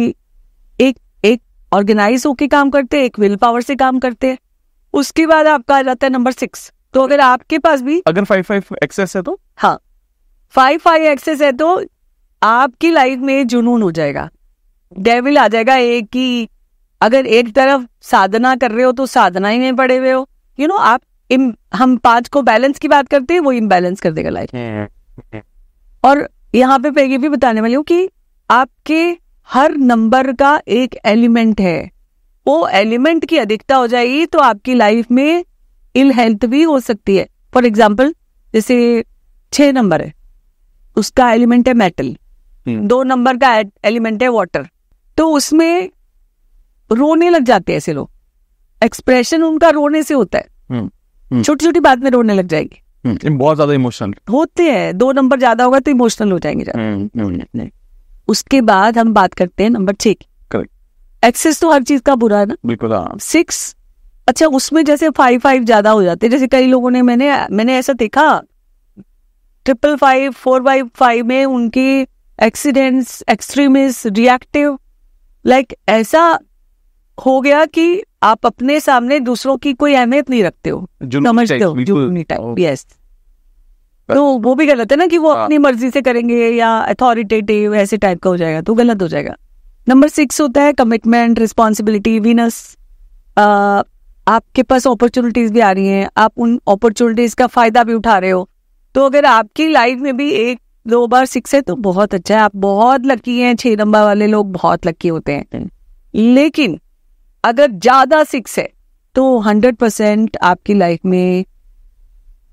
एक एक ऑर्गेनाइज होके काम करते हैं एक विल पावर से काम करते हैं उसके बाद आपका आ जाता है नंबर सिक्स तो अगर आपके पास भी अगर फाइव फाइव एक्सेस है तो हाँ फाइव फाइव एक्सेस है तो आपकी लाइफ में जुनून हो जाएगा डेविल आ जाएगा एक कि अगर एक तरफ साधना कर रहे हो तो साधना ही में पड़े हुए हो यू नो आप इम, हम पांच को बैलेंस की बात करते हैं वो इम्बैलेंस कर देगा लाइफ हम्म, हम्म। और यहाँ पे मैं ये भी बताने वाली हूँ कि आपके हर नंबर का एक एलिमेंट है वो एलिमेंट की अधिकता हो जाएगी तो आपकी लाइफ में इल हेल्थ भी हो सकती है फॉर एग्जाम्पल जैसे छः नंबर है उसका एलिमेंट है मेटल हम्म। दो नंबर का एलिमेंट है वाटर तो उसमें रोने लग जाते हैं ऐसे लोग एक्सप्रेशन उनका रोने से होता है हम्म, हम्म। छोटी छोटी बात में रोने लग जाएगी बहुत ज्यादा इमोशनल होते हैं दो नंबर ज्यादा होगा तो इमोशनल हो जाएंगे ज्यादा उसके बाद हम बात करते हैं नंबर छह की करेक्ट एक्सेस तो हर चीज का बुरा है ना बिल्कुल सिक्स हाँ। अच्छा उसमें जैसे फाइव फाइव ज्यादा हो जाते हैं जैसे कई लोगों ने मैंने मैंने ऐसा देखा triple five four five five में उनकी एक्सीडेंट्स एक्सट्रीमिस्ट रिएक्टिव लाइक ऐसा हो गया कि आप अपने सामने दूसरों की कोई अहमियत नहीं रखते हो समझते हो यस तो वो भी गलत है ना कि वो हाँ। अपनी मर्जी से करेंगे या अथॉरिटेटिव ऐसे टाइप का हो जाएगा तो गलत हो जाएगा नंबर सिक्स होता है कमिटमेंट रिस्पॉन्सिबिलिटी विनस आपके पास अपॉर्चुनिटीज भी आ रही हैं आप उन अपॉर्चुनिटीज का फायदा भी उठा रहे हो तो अगर आपकी लाइफ में भी एक दो बार सिक्स है तो बहुत अच्छा है आप बहुत लकी हैं छह नंबर वाले लोग बहुत लकी होते हैं हम्म। लेकिन अगर ज्यादा सिक्स है तो हंड्रेड परसेंट आपकी लाइफ में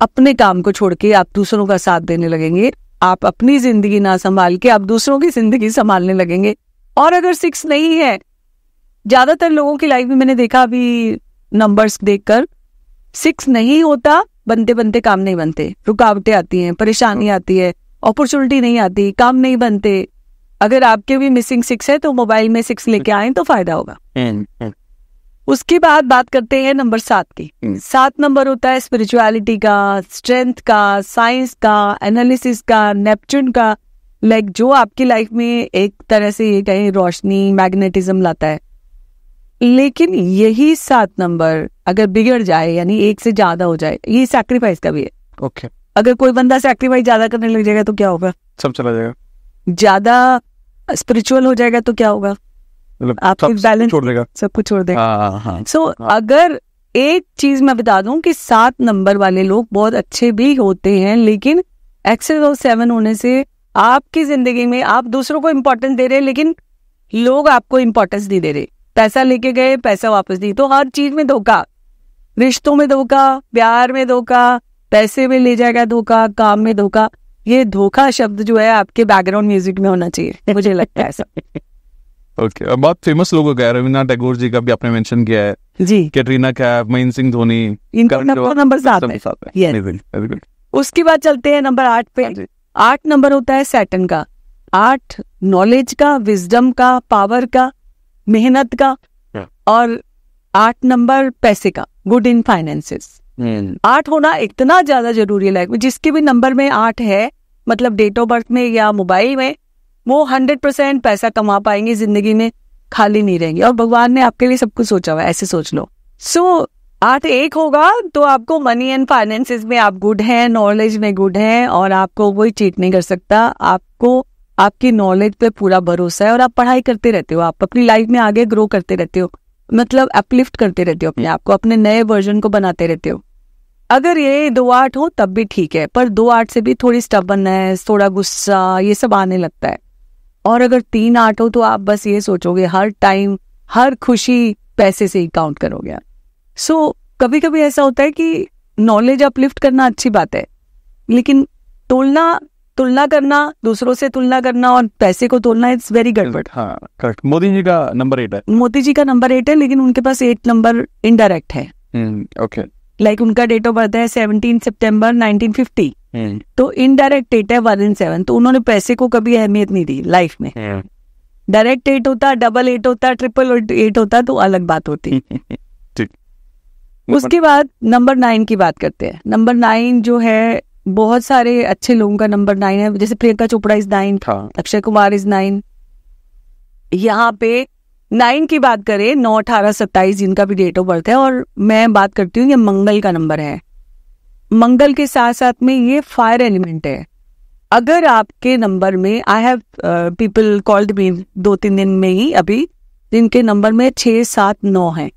अपने काम को छोड़ के आप दूसरों का साथ देने लगेंगे आप अपनी जिंदगी ना संभाल के आप दूसरों की जिंदगी संभालने लगेंगे और अगर सिक्स नहीं है ज्यादातर लोगों की लाइफ में मैंने देखा अभी नंबर्स देखकर सिक्स नहीं होता बनते बनते काम नहीं बनते रुकावटें आती हैं परेशानी आती है अपॉर्चुनिटी नहीं आती काम नहीं बनते अगर आपके भी मिसिंग सिक्स है तो मोबाइल में सिक्स लेके आए तो फायदा होगा उसके बाद बात करते हैं नंबर सात की हम्म। सात नंबर होता है स्पिरिचुअलिटी का स्ट्रेंथ का साइंस का एनालिसिस का नेपच्यून का लाइक जो आपकी लाइफ में एक तरह से ये कहें रोशनी मैग्नेटिज्म लाता है लेकिन यही सात नंबर अगर बिगड़ जाए यानी एक से ज्यादा हो जाए ये सैक्रीफाइस का भी है ओके okay. अगर कोई बंदा सैक्रीफाइस ज्यादा करने लग जाएगा तो क्या होगा सब चला जाएगा ज्यादा स्पिरिचुअल हो जाएगा तो क्या होगा मतलब छोड़ देगा सब कुछ छोड़ देगा सो हाँ, हाँ, हाँ। अगर एक चीज मैं बता दूं कि सात नंबर वाले लोग बहुत अच्छे भी होते हैं लेकिन एक्सेस और सेवन होने से आपकी जिंदगी में आप दूसरों को इम्पोर्टेंस दे रहे हैं लेकिन लोग आपको इम्पोर्टेंस नहीं दे रहे पैसा लेके गए पैसा वापस दी तो हर चीज में धोखा रिश्तों में धोखा प्यार में धोखा पैसे में ले जाएगा धोखा काम में धोखा ये धोखा शब्द जो है आपके बैकग्राउंड म्यूजिक में होना चाहिए मुझे लगता है ऐसा ओके okay. बहुत फेमस लोग हो गए रविन्द्रनाथ टैगोर जी का भी आपने मेंशन किया है जी कैटरीना कैफ महेंद्र सिंह धोनी नंबर सात उसके बाद चलते हैं नंबर आठ पे हाँ आठ नंबर होता है सैटन का आठ नॉलेज का विजडम का पावर का मेहनत का हाँ। और आठ नंबर पैसे का गुड इन फाइनेंसेस आठ होना इतना ज्यादा जरूरी है लाइफ में जिसके भी नंबर में आठ है मतलब डेट ऑफ बर्थ में या मोबाइल में वो हंड्रेड परसेंट पैसा कमा पाएंगे जिंदगी में खाली नहीं रहेंगे और भगवान ने आपके लिए सब कुछ सोचा हुआ ऐसे सोच लो सो so, आठ एक होगा तो आपको मनी एंड फाइनेंसिस में आप गुड हैं नॉलेज में गुड हैं और आपको कोई चीट नहीं कर सकता आपको आपकी नॉलेज पे पूरा भरोसा है और आप पढ़ाई करते रहते हो आप अपनी लाइफ में आगे ग्रो करते रहते हो मतलब अपलिफ्ट करते रहते हो अपने आप को अपने नए वर्जन को बनाते रहते हो अगर ये दो आठ हो तब भी ठीक है पर दो आठ से भी थोड़ी स्टबन थोड़ा गुस्सा ये सब आने लगता है और अगर तीन आठ हो तो आप बस ये सोचोगे हर टाइम हर खुशी पैसे से ही काउंट करोगे सो so, कभी कभी ऐसा होता है कि नॉलेज अपलिफ्ट करना अच्छी बात है लेकिन तोलना तुलना करना दूसरों से तुलना करना और पैसे को तोलना इट्स वेरी गड़बड़ हाँ करेक्ट मोदी जी का नंबर एट है मोदी जी का नंबर एट है लेकिन उनके पास एट नंबर इनडायरेक्ट है okay hmm, like okay. like उनका डेट ऑफ बर्थ है सेवनटीन सितंबर 1950 हम्म। तो इनडायरेक्ट एट है वन इन सेवन तो उन्होंने पैसे को कभी अहमियत नहीं दी लाइफ में डायरेक्ट हम्म। एट होता डबल एट होता ट्रिपल एट होता तो अलग बात होती उसके बाद नंबर नाइन की बात करते हैं नंबर नाइन जो है बहुत सारे अच्छे लोगों का नंबर नाइन है जैसे प्रियंका चोपड़ा इज नाइन हाँ। अक्षय कुमार इज नाइन यहाँ पे नाइन की बात करें नौ अठारह सत्ताईस जिनका भी डेट ऑफ बर्थ है और मैं बात करती हूँ ये मंगल का नंबर है मंगल के साथ साथ में ये फायर एलिमेंट है अगर आपके नंबर में I have people called me दो तीन दिन में ही अभी जिनके नंबर में छह सात नौ है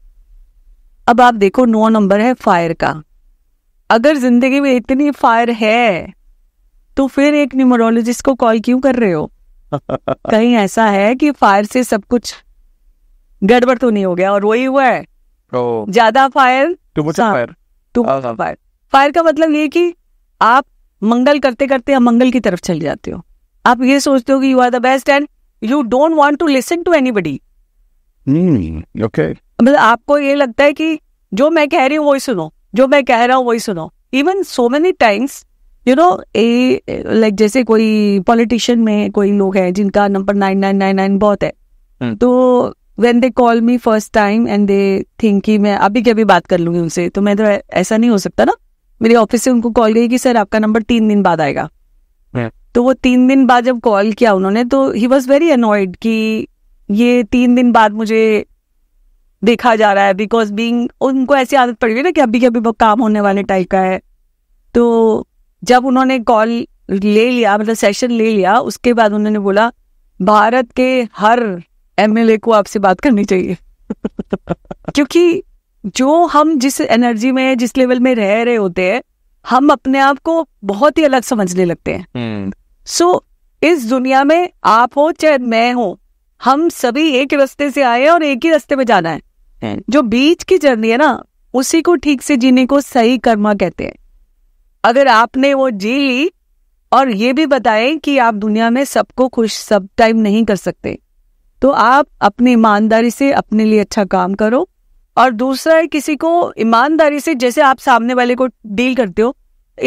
अब आप देखो नौ नंबर है फायर का अगर जिंदगी में इतनी फायर है तो फिर एक न्यूमरोलॉजिस्ट को कॉल क्यों कर रहे हो कहीं ऐसा है कि फायर से सब कुछ गड़बड़ तो नहीं हो गया और वही हुआ है ज्यादा fire too much fire too fire fire का मतलब ये कि आप मंगल करते करते आप मंगल की तरफ चल जाते हो आप ये सोचते हो कि you are the best and you don't want to listen to anybody मतलब आपको ये लगता है कि जो मैं कह रही हूँ वही सुनो जो मैं कह रहा हूँ वही सुनो even so many times you know a like जैसे कोई पॉलिटिशियन में कोई लोग हैं जिनका number nine nine nine nine बहुत है hmm. तो when they call me first time and they think कि मैं अभी कभी बात कर लूंगी उनसे तो मैं तो ऐसा नहीं हो सकता ना मेरे ऑफिस से उनको कॉल गई कि सर आपका नंबर तीन दिन बाद आएगा हाँ। तो वो तीन दिन बाद जब कॉल किया उन्होंने तो ही वॉज वेरी अनॉयड कि ये तीन दिन बाद मुझे देखा जा रहा है बिकॉज बींग उनको ऐसी आदत पड़ गई ना कि अभी के अभी काम होने वाले टाइप का है तो जब उन्होंने कॉल ले लिया मतलब सेशन ले लिया उसके बाद उन्होंने बोला भारत के हर एमएलए को आपसे बात करनी चाहिए क्योंकि जो हम जिस एनर्जी में जिस लेवल में रह रहे होते हैं हम अपने आप को बहुत ही अलग समझने लगते हैं सो हम्म। hmm. so, इस दुनिया में आप हो चाहे मैं हो हम सभी एक रास्ते से आए हैं और एक ही रास्ते में जाना है hmm. जो बीच की जर्नी है ना उसी को ठीक से जीने को सही कर्मा कहते हैं अगर आपने वो जी ली और ये भी बताएं कि आप दुनिया में सबको खुश सब टाइम नहीं कर सकते तो आप अपनी ईमानदारी से अपने लिए अच्छा काम करो और दूसरा है किसी को ईमानदारी से जैसे आप सामने वाले को डील करते हो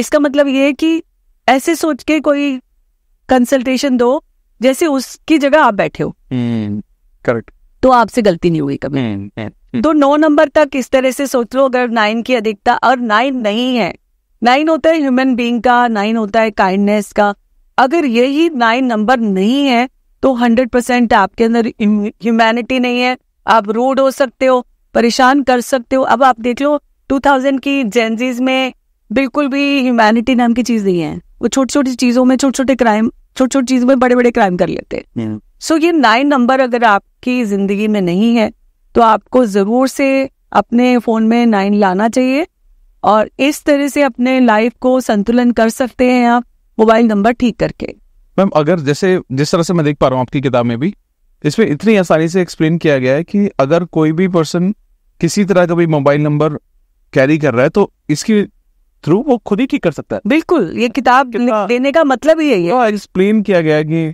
इसका मतलब ये है कि ऐसे सोच के कोई कंसल्टेशन दो जैसे उसकी जगह आप बैठे हो करेक्ट हम्म, तो आपसे गलती नहीं हुई कभी हम्म, हम्म, तो नौ नंबर तक इस तरह से सोच लो अगर नाइन की अधिकता और नाइन नहीं है नाइन होता है ह्यूमन बींग का नाइन होता है काइंडनेस का अगर यही नाइन नंबर नहीं है तो हंड्रेड परसेंट आपके अंदर ह्यूमैनिटी नहीं है आप रूड हो सकते हो परेशान कर सकते हो अब आप देख लो 2000 की जेंजीज में बिल्कुल भी ह्यूमैनिटी नाम की चीज नहीं है वो छोटी छोटी चीजों में छोटे छोटे क्राइम छोटी छोटी चीजों में बड़े बड़े क्राइम कर लेते हैं सो ये नाइन नंबर अगर आपकी जिंदगी में नहीं है तो आपको जरूर से अपने फोन में नाइन लाना चाहिए और इस तरह से अपने लाइफ को संतुलन कर सकते हैं आप मोबाइल नंबर ठीक करके मैम अगर जैसे जिस तरह से मैं देख पा रहा हूँ आपकी किताब में भी इसमें इतनी आसानी से एक्सप्लेन किया गया है कि अगर कोई भी पर्सन किसी तरह का भी मोबाइल नंबर कैरी कर रहा है तो इसकी थ्रू वो खुद ही ठीक कर सकता है बिल्कुल ये किताब देने का मतलब ही है एक्सप्लेन हाँ, किया गया कि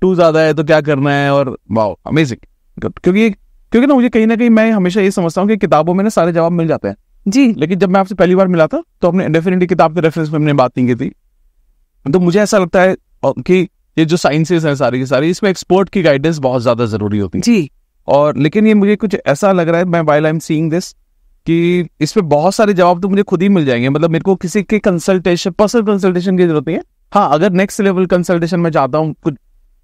टू ज्यादा है तो क्या करना है और वाओ अमेजिंग क्योंकि क्योंकि ना मुझे कहीं ना कहीं मैं हमेशा ये समझता हूँ कि किताबों में ना सारे जवाब मिल जाते हैं जी लेकिन जब मैं आपसे पहली बार मिला था तो अपने डेफिनेटली किताब के रेफरेंस में हमने बात नहीं की थी तो मुझे ऐसा लगता है कि ये जो साइंसेज हैं सारी की सारी इसमें एक्सपोर्ट की गाइडेंस बहुत ज्यादा जरूरी होती है जी और लेकिन ये मुझे कुछ ऐसा लग रहा है मैं while I am seeing this कि इस पर बहुत सारे जवाब तो मुझे खुद ही मिल जाएंगे मतलब मेरे को किसी के कंसल्टेशन पर्सनल कंसल्टेशन की जरूरत नहीं है हाँ अगर नेक्स्ट लेवल कंसल्टेशन में जाता हूँ कुछ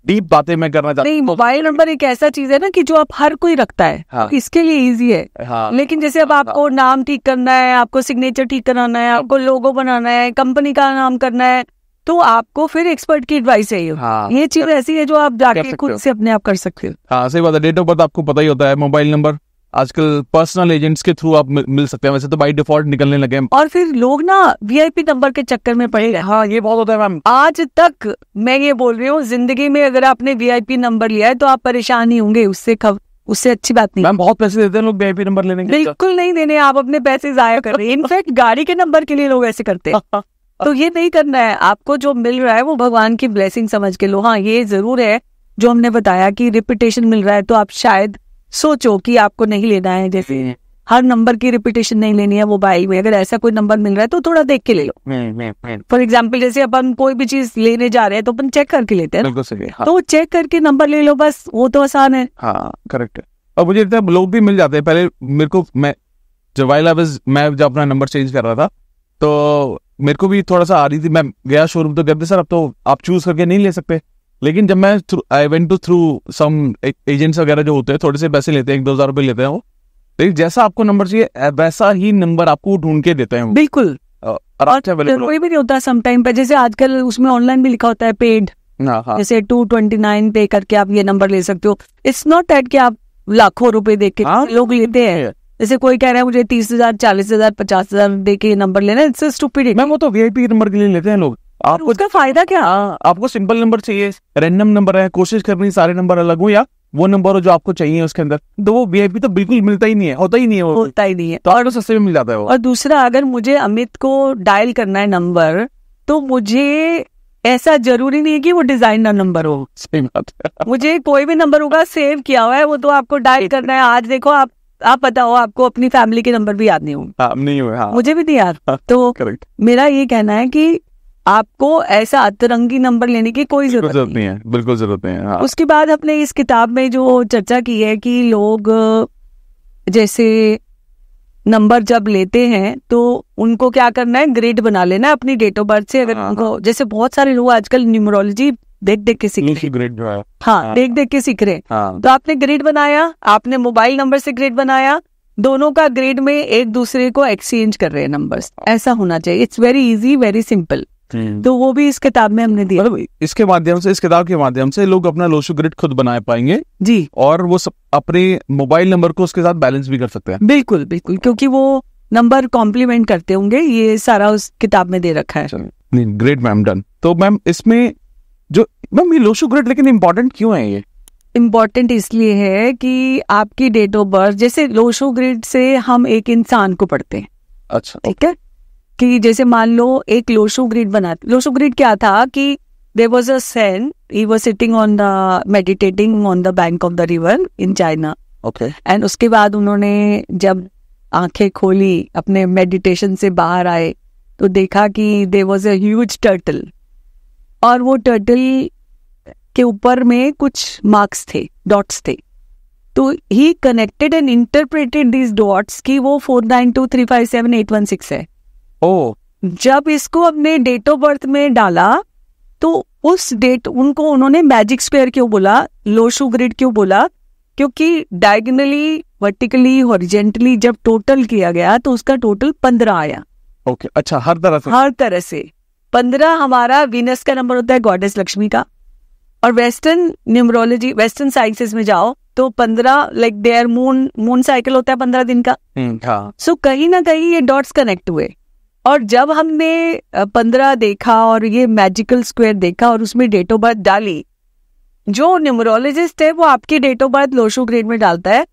डीप बातें मैं करना चाहता नहीं मोबाइल नंबर एक ऐसा चीज है ना कि जो आप हर कोई रखता है हाँ, इसके लिए इजी है हाँ, लेकिन जैसे अब हाँ, आपको हाँ, नाम ठीक करना है आपको सिग्नेचर ठीक कराना है आपको लोगो बनाना है कंपनी का नाम करना है तो आपको फिर एक्सपर्ट की एडवाइस चाहिए हाँ। ये चीज ऐसी है जो आप जाके खुद से अपने आप कर सकते हो हाँ सही बात है डेट ऑफ बर्थ आपको पता ही होता है मोबाइल नंबर आजकल पर्सनल एजेंट्स के थ्रू आप मिल सकते हैं वैसे तो बाई डिफॉल्ट निकलने लगे हैं और फिर लोग ना वीआईपी नंबर के चक्कर में पड़े रहे हाँ ये बहुत होता है मैम आज तक मैं ये बोल रही हूँ जिंदगी में अगर आपने वीआईपी नंबर लिया है तो आप परेशान ही होंगे उससे खब उससे अच्छी बात नहीं मैम बहुत पैसे देते हैं लोग वीआईपी नंबर लेने के बिल्कुल नहीं देने आप अपने पैसे जाया कर रहे हैं इनफैक्ट गाड़ी के नंबर के लिए लोग ऐसे करते हैं तो ये नहीं करना है आपको जो मिल रहा है वो भगवान की ब्लेसिंग समझ के लो हाँ ये जरूर है जो हमने बताया कि रिपीटेशन मिल रहा है तो आप शायद सोचो कि आपको नहीं लेना है जैसे हम्म। हर नंबर की रिपीटेशन नहीं लेनी है मोबाइल में अगर ऐसा कोई नंबर मिल रहा है तो थोड़ा देख के ले लो फॉर एग्जाम्पल हम्म, हम्म, जैसे अपन कोई भी चीज लेने जा रहे हैं तो अपन चेक करके लेते हैं हाँ। तो चेक करके नंबर ले लो बस वो तो आसान है करेक्ट हाँ, और मुझे इतना है लोग भी मिल जाते हैं पहले मेरे को मैं जब मैं जब अपना नंबर चेंज कर रहा था तो मेरे को भी थोड़ा सा आ रही थी मैं गया शोरूम तो कहते सर अब तो आप चूज करके नहीं ले सकते लेकिन जब मैं through I went to through some agents वगैरह जो होते हैं थोड़े से पैसे लेते हैं एक दो हजार रुपये लेते हैं वो लेकिन जैसा आपको नंबर चाहिए वैसा ही नंबर आपको ढूंढ के देते हैं बिल्कुल कोई भी नहीं होता समटाइम पे जैसे आजकल उसमें ऑनलाइन भी लिखा होता है पेड हाँ, हाँ। जैसे टू ट्वेंटी नाइन पे करके आप ये नंबर ले सकते हो इट्स नॉट दैट कि आप लाखों रुपए देके हाँ, लोग लेते हैं जैसे कोई कह रहा है मुझे तीस हजार चालीस हजार पचास हजार दे के नंबर लेना इट्स स्टूपिड मैम वो तो वीआईपी नंबर के लिए लेते हैं लोग आपको उसका फायदा क्या हाँ, आपको सिंपल नंबर चाहिए रैंडम नंबर है कोशिश करनी सारे नंबर अलग हो या वो नंबर हो जो आपको चाहिए उसके अंदर तो वो वीआईपी तो बिल्कुल मिलता ही नहीं है होता ही नहीं है होता ही नहीं है तो और सस्ते में मिल जाता है वो और दूसरा अगर मुझे अमित को डायल करना है नंबर तो मुझे ऐसा जरूरी नहीं है कि वो डिजाइन ना नंबर हो सही बात मुझे कोई भी नंबर होगा सेव किया हुआ है वो तो आपको डायल करना है आज देखो आप आप बताओ आपको अपनी फैमिली के नंबर भी याद नहीं होंगे हाँ, नहीं हुए हाँ। मुझे भी नहीं याद हाँ, तो करेक्ट मेरा ये कहना है कि आपको ऐसा अतरंगी नंबर लेने की कोई जरूरत नहीं।, नहीं है बिल्कुल जरूरत नहीं है हाँ। उसके बाद हमने इस किताब में जो चर्चा की है कि लोग जैसे नंबर जब लेते हैं तो उनको क्या करना है ग्रेड बना लेना अपनी डेट ऑफ बर्थ से अगर हाँ, हाँ। उनको जैसे बहुत सारे लोग आजकल न्यूमरोलॉजी देख देख के सीख रहे ग्रेड जो है हाँ, हाँ देख देख के सीख रहे हाँ। तो आपने ग्रेड बनाया आपने मोबाइल नंबर से ग्रेड बनाया दोनों का ग्रेड में एक दूसरे को एक्सचेंज कर रहे हैं नंबर्स ऐसा होना चाहिए it's very easy very simple तो वो भी इस किताब में हमने दिया इसके माध्यम से इस किताब के माध्यम से लोग अपना लोशो ग्रिड खुद बना पाएंगे जी और वो सब अपने मोबाइल नंबर को उसके साथ बैलेंस भी कर सकते हैं बिल्कुल बिल्कुल क्योंकि वो नंबर कॉम्प्लीमेंट करते होंगे ये सारा उस किताब में दे रखा है ग्रेट मैम डन तो मैम इसमें जो मैम ये लो शुगर लेकिन इम्पोर्टेंट क्यों है ये इम्पॉर्टेंट इसलिए है कि आपकी डेट ऑफ बर्थ जैसे लोशो ग्रेड से हम एक इंसान को पढ़ते हैं अच्छा ठीक है कि जैसे मान लो एक लोशो ग्रिड बना लोशो ग्रिड क्या था कि there was a saint he was sitting on the meditating on the bank of the river in China okay and उसके बाद उन्होंने जब आंखें खोली अपने मेडिटेशन से बाहर आए तो देखा कि there was a huge turtle और वो टर्टल के ऊपर में कुछ मार्क्स थे डॉट्स थे तो ही connected and interpreted these dots की वो four nine two three five seven eight one six है ओ जब इसको अपने डेट ऑफ बर्थ में डाला तो उस डेट उनको उन्होंने मैजिक स्क्वायर क्यों बोला लोशू ग्रिड क्यों बोला क्योंकि डायगनली वर्टिकली हॉरिजेंटली जब टोटल किया गया तो उसका टोटल पंद्रह आया ओके okay, अच्छा हर तरह से हर तरह से पंद्रह हमारा वीनस का नंबर होता है गॉडेस लक्ष्मी का और वेस्टर्न न्यूमरोलॉजी वेस्टर्न साइंसेस में जाओ तो पंद्रह like there moon moon cycle होता है पंद्रह दिन का सो हम्म, हाँ। so, कहीं ना कहीं ये डॉट्स कनेक्ट हुए और जब हमने पंद्रह देखा और ये मैजिकल स्क्वायर देखा और उसमें डेट ऑफ बर्थ डाली जो न्यूमरोलॉजिस्ट है वो आपकी date of birth Lo Shu grid में डालता है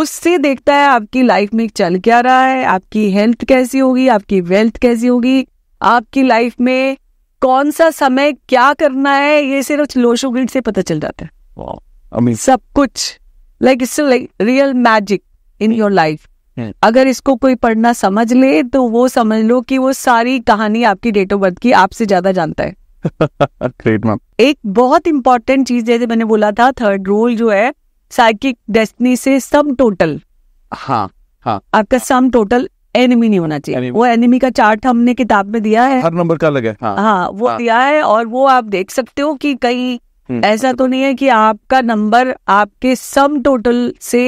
उससे देखता है आपकी लाइफ में चल क्या रहा है आपकी हेल्थ कैसी होगी आपकी वेल्थ कैसी होगी आपकी लाइफ में कौन सा समय क्या करना है ये सिर्फ लोशो ग्रिड से पता चल जाता है wow. सब कुछ like it's like real magic in your life अगर इसको कोई पढ़ना समझ ले तो वो समझ लो कि वो सारी कहानी आपकी डेट ऑफ बर्थ की आपसे ज्यादा जानता है एक बहुत इंपॉर्टेंट चीज जैसे मैंने बोला था थर्ड रोल जो है साइकिक डेस्टनी से सम टोटल हाँ हाँ आपका सम टोटल एनिमी नहीं होना चाहिए वो एनिमी का चार्ट हमने किताब में दिया है हर नंबर का अलग है हाँ, हाँ वो हाँ. दिया है और वो आप देख सकते हो कि कहीं हम्म। ऐसा तो नहीं है कि आपका नंबर आपके सम टोटल से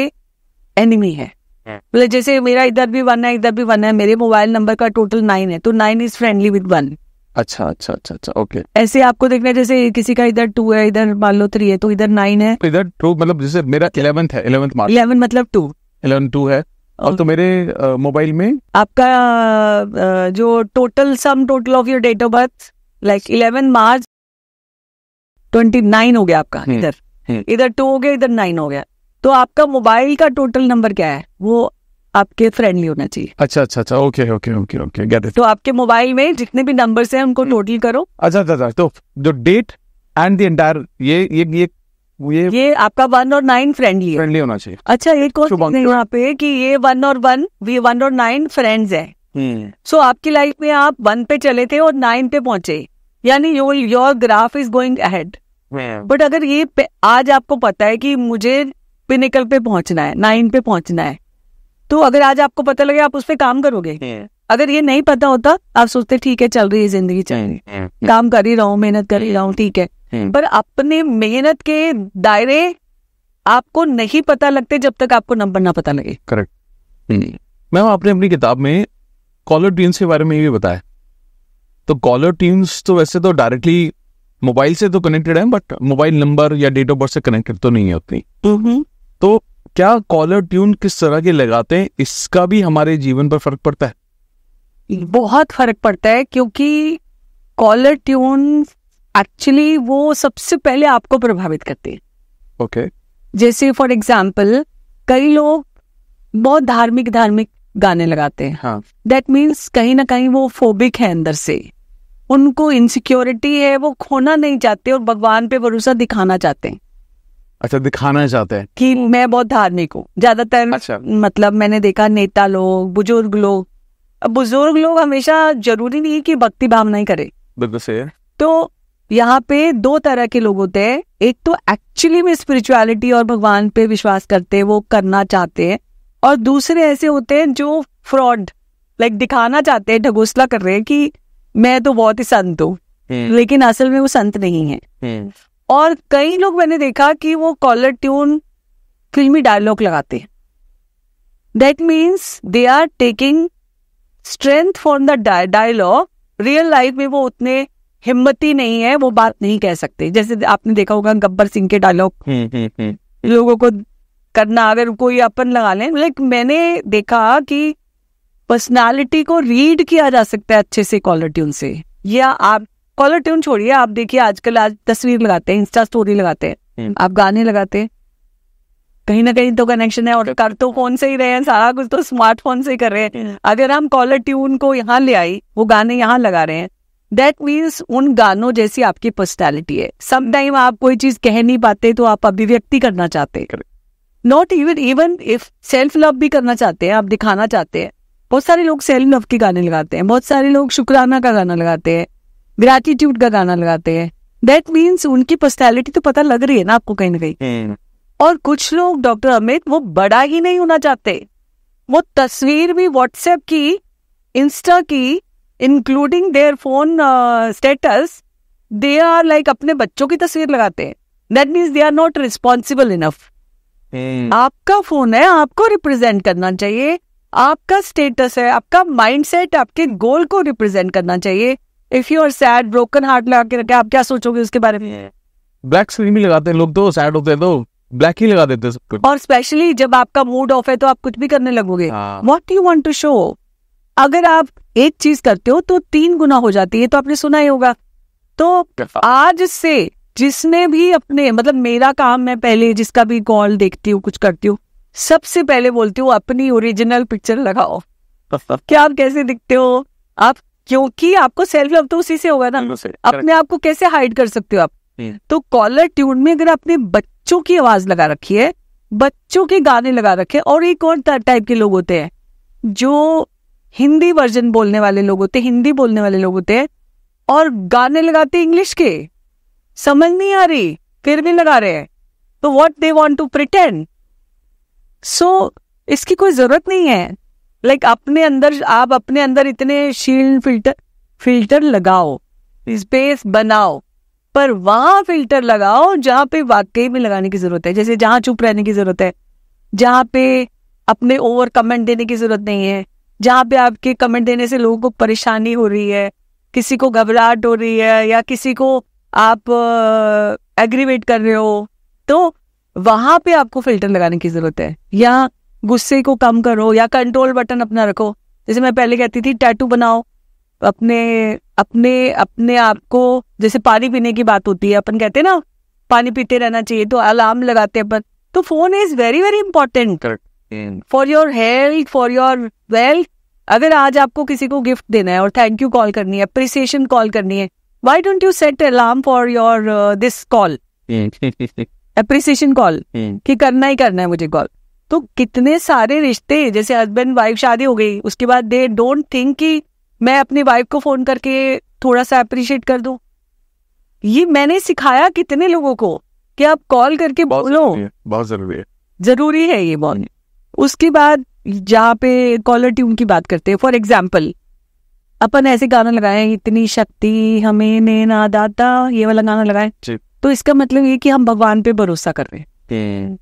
एनिमी है हाँ। बोले जैसे मेरा इधर भी वन है इधर भी वन है मेरे मोबाइल नंबर का टोटल नाइन है तो nine is friendly with one अच्छा अच्छा अच्छा अच्छा ओके ऐसे आपको देखना जैसे किसी का इधर टू है इधर मान लो थ्री है तो इधर नाइन है इधर टू मतलब जैसे मेरा इलेवंथ है इलेवंथ मार्च इलेवन मतलब टू इलेवन टू है और हाँ, तो मेरे मोबाइल में आपका जो total sum total of your date of birth like eleven March twenty nine हो गया आपका हम्म, इधर हम्म। इधर टू हो गया इधर नाइन हो गया तो आपका मोबाइल का टोटल नंबर क्या है वो आपके फ्रेंडली होना चाहिए अच्छा अच्छा अच्छा okay okay okay okay get it तो आपके मोबाइल में जितने भी नंबर्स हैं उनको टोटल हम्म। करो अच्छा, अच्छा अच्छा तो जो डेट एंड द एंटायर ये ये ये ये ये आपका वन और नाइन फ्रेंडली फ्रेंडली होना चाहिए अच्छा एक और यहाँ पे कि ये वन और वन वी वन और नाइन फ्रेंड्स है सो so, आपकी लाइफ में आप वन पे चले थे और नाइन पे पहुंचे यानी your your graph is going ahead but अगर ये आज आपको पता है कि मुझे पिनिकल पे पहुंचना है नाइन पे पहुंचना है तो अगर आज आपको पता लगे आप उस पर काम करोगे हम्म। अगर ये नहीं पता होता आप सोचते ठीक है चल रही है जिंदगी चल रही हम्म। काम कर ही रहा हूँ मेहनत कर ही रहा हूँ ठीक है हम्म। पर अपने मेहनत के दायरे आपको नहीं पता लगते जब तक आपको नंबर ना पता लगे करेक्ट हम्म। मैम आपने अपनी किताब में कॉलर ट्यून्स के बारे में ये बताया तो कॉलर ट्यून्स तो वैसे तो डायरेक्टली मोबाइल से तो कनेक्टेड है बट मोबाइल नंबर या डेट ऑफ बर्थ से कनेक्टेड तो नहीं है उतनी हम्म। तो क्या कॉलर ट्यून किस तरह के लगाते हैं इसका भी हमारे जीवन पर फर्क पड़ता है बहुत फर्क पड़ता है क्योंकि कॉलर ट्यून एक्चुअली वो सबसे पहले आपको प्रभावित करती है ओके okay. जैसे फॉर एग्जाम्पल कई लोग बहुत धार्मिक धार्मिक गाने लगाते हैं दैट हाँ। मीन्स कहीं ना कहीं वो फोबिक है अंदर से उनको इनसिक्योरिटी है वो खोना नहीं चाहते और भगवान पे भरोसा दिखाना चाहते हैं अच्छा दिखाना चाहते हैं कि मैं बहुत धार्मिक हूँ ज्यादातर अच्छा। मतलब मैंने देखा नेता लोग बुजुर्ग लोग बुजुर्ग लोग हमेशा जरूरी नहीं कि भक्ति भावना ही करे बिल्कुल तो यहाँ पे दो तरह के लोग होते हैं एक तो एक्चुअली में स्पिरिचुअलिटी और भगवान पे विश्वास करते हैं वो करना चाहते हैं और दूसरे ऐसे होते हैं जो फ्रॉड लाइक दिखाना चाहते हैं ढगोसला कर रहे हैं कि मैं तो बहुत ही संत हूँ हम्म। लेकिन असल में वो संत नहीं है हम्म। और कई लोग मैंने देखा कि वो कॉलर ट्यून फिल्मी डायलॉग लगाते हैं that means they are taking strength for the dialogue real life में वो उतने हिम्मती नहीं है वो बात नहीं कह सकते जैसे आपने देखा होगा गब्बर सिंह के डायलॉग हम्म, हम्म, हम्म। लोगों को करना अगर कोई अपन लगा लें लाइक मैंने देखा कि पर्सनालिटी को रीड किया जा सकता है अच्छे से कॉलर ट्यून से या आप कॉलर ट्यून छोड़िए आप देखिए आजकल आज तस्वीर लगाते हैं इंस्टा स्टोरी लगाते हैं आप गाने लगाते हैं कहीं ना कहीं तो कनेक्शन है और कर तो फोन से ही रहे हैं सारा कुछ तो स्मार्टफोन से ही कर रहे हैं अगर हम कॉलर ट्यून को यहाँ ले आई वो गाने यहाँ लगा रहे हैं दैट मीन्स उन गानों जैसी आपकी पर्सनैलिटी है समटाइम आप कोई चीज कह नहीं पाते तो आप अभिव्यक्ति करना चाहते हैं not even even if self love भी करना चाहते हैं आप दिखाना चाहते हैं बहुत सारे लोग सेल्फ लव के गाने लगाते हैं बहुत सारे लोग शुक्राना का गाना लगाते हैं ग्रेटिट्यूड का गाना लगाते हैं दैट मीन्स उनकी पर्सनैलिटी तो पता लग रही है ना आपको कहीं ना कहीं हम्म। और कुछ लोग डॉक्टर अमित वो बड़ा ही नहीं होना चाहते वो तस्वीर भी व्हाट्सएप की इंस्टा की including their phone status they are like अपने बच्चों की तस्वीर लगाते हैं that means they are not responsible enough आपका फोन है आपको रिप्रेजेंट करना चाहिए आपका स्टेटस है आपका माइंडसेट आपके गोल को रिप्रेजेंट करना चाहिए if you are sad broken heart लगा के रखे आप क्या सोचोगे उसके बारे में ब्लैक स्क्रीन भी लगाते हैं लोग तो सैड होते हैं तो ब्लैक ही लगा देते हैं और स्पेशली जब आपका मूड ऑफ है तो आप कुछ भी करने लगोगे what you want to show अगर आप एक चीज करते हो तो तीन गुना हो जाती है तो आपने सुना ही होगा तो आज से जिसने भी अपने मतलब मेरा काम मैं पहले जिसका भी कॉल देखती हूँ कुछ करती हूँ सबसे पहले बोलती हूँ अपनी ओरिजिनल पिक्चर लगाओ क्या आप कैसे दिखते हो आप क्योंकि आपको सेल्फ लव तो उसी से होगा ना अपने आप को कैसे हाइड कर सकते हो आप तो कॉलर ट्यून में अगर आपने बच्चों की आवाज लगा रखी है बच्चों के गाने लगा रखे और एक और टाइप के लोग होते हैं जो हिंदी वर्जन बोलने वाले लोग होते हिंदी बोलने वाले लोग होते हैं और गाने लगाते इंग्लिश के समझ नहीं आ रही फिर भी लगा रहे हैं तो what they want to pretend so इसकी कोई जरूरत नहीं है लाइक like, अपने अंदर आप अपने अंदर इतने शील्ड फिल्टर फिल्टर लगाओ स्पेस बनाओ पर वहां फिल्टर लगाओ जहां पे वाकई में लगाने की जरूरत है जैसे जहां चुप रहने की जरूरत है जहां पे अपने ओवर कमेंट देने की जरूरत नहीं है जहाँ पे आपके कमेंट देने से लोगों को परेशानी हो रही है किसी को घबराहट हो रही है या किसी को आप एग्रीवेट कर रहे हो तो वहां पे आपको फिल्टर लगाने की जरूरत है या गुस्से को कम करो या कंट्रोल बटन अपना रखो जैसे मैं पहले कहती थी टैटू बनाओ अपने अपने अपने आप को जैसे पानी पीने की बात होती है अपन कहते हैं ना पानी पीते रहना चाहिए तो अलार्म लगाते हैं अपन तो phone is very very important for your health for your wealth अगर आज आपको किसी को गिफ्ट देना है और थैंक यू कॉल करनी है अप्रिसिएशन कॉल करनी है why don't you set alarm for your this call appreciation call कि करना ही करना है मुझे कॉल तो कितने सारे रिश्ते जैसे हस्बैंड वाइफ शादी हो गई उसके बाद दे डोंट थिंक कि मैं अपनी वाइफ को फोन करके थोड़ा सा अप्रिशिएट कर दू ये मैंने सिखाया कितने लोगों को कि आप कॉल करके बोलो बहुत जरूरी है जरूरी है ये बहुत hmm. उसके बाद जहाँ पे कॉलर ट्यून की बात करते हैं फॉर एग्जाम्पल अपन ऐसे गाना लगाए इतनी शक्ति हमें ने ना दाता ये वाला गाना लगाए तो इसका मतलब ये कि हम भगवान पे भरोसा कर रहे हैं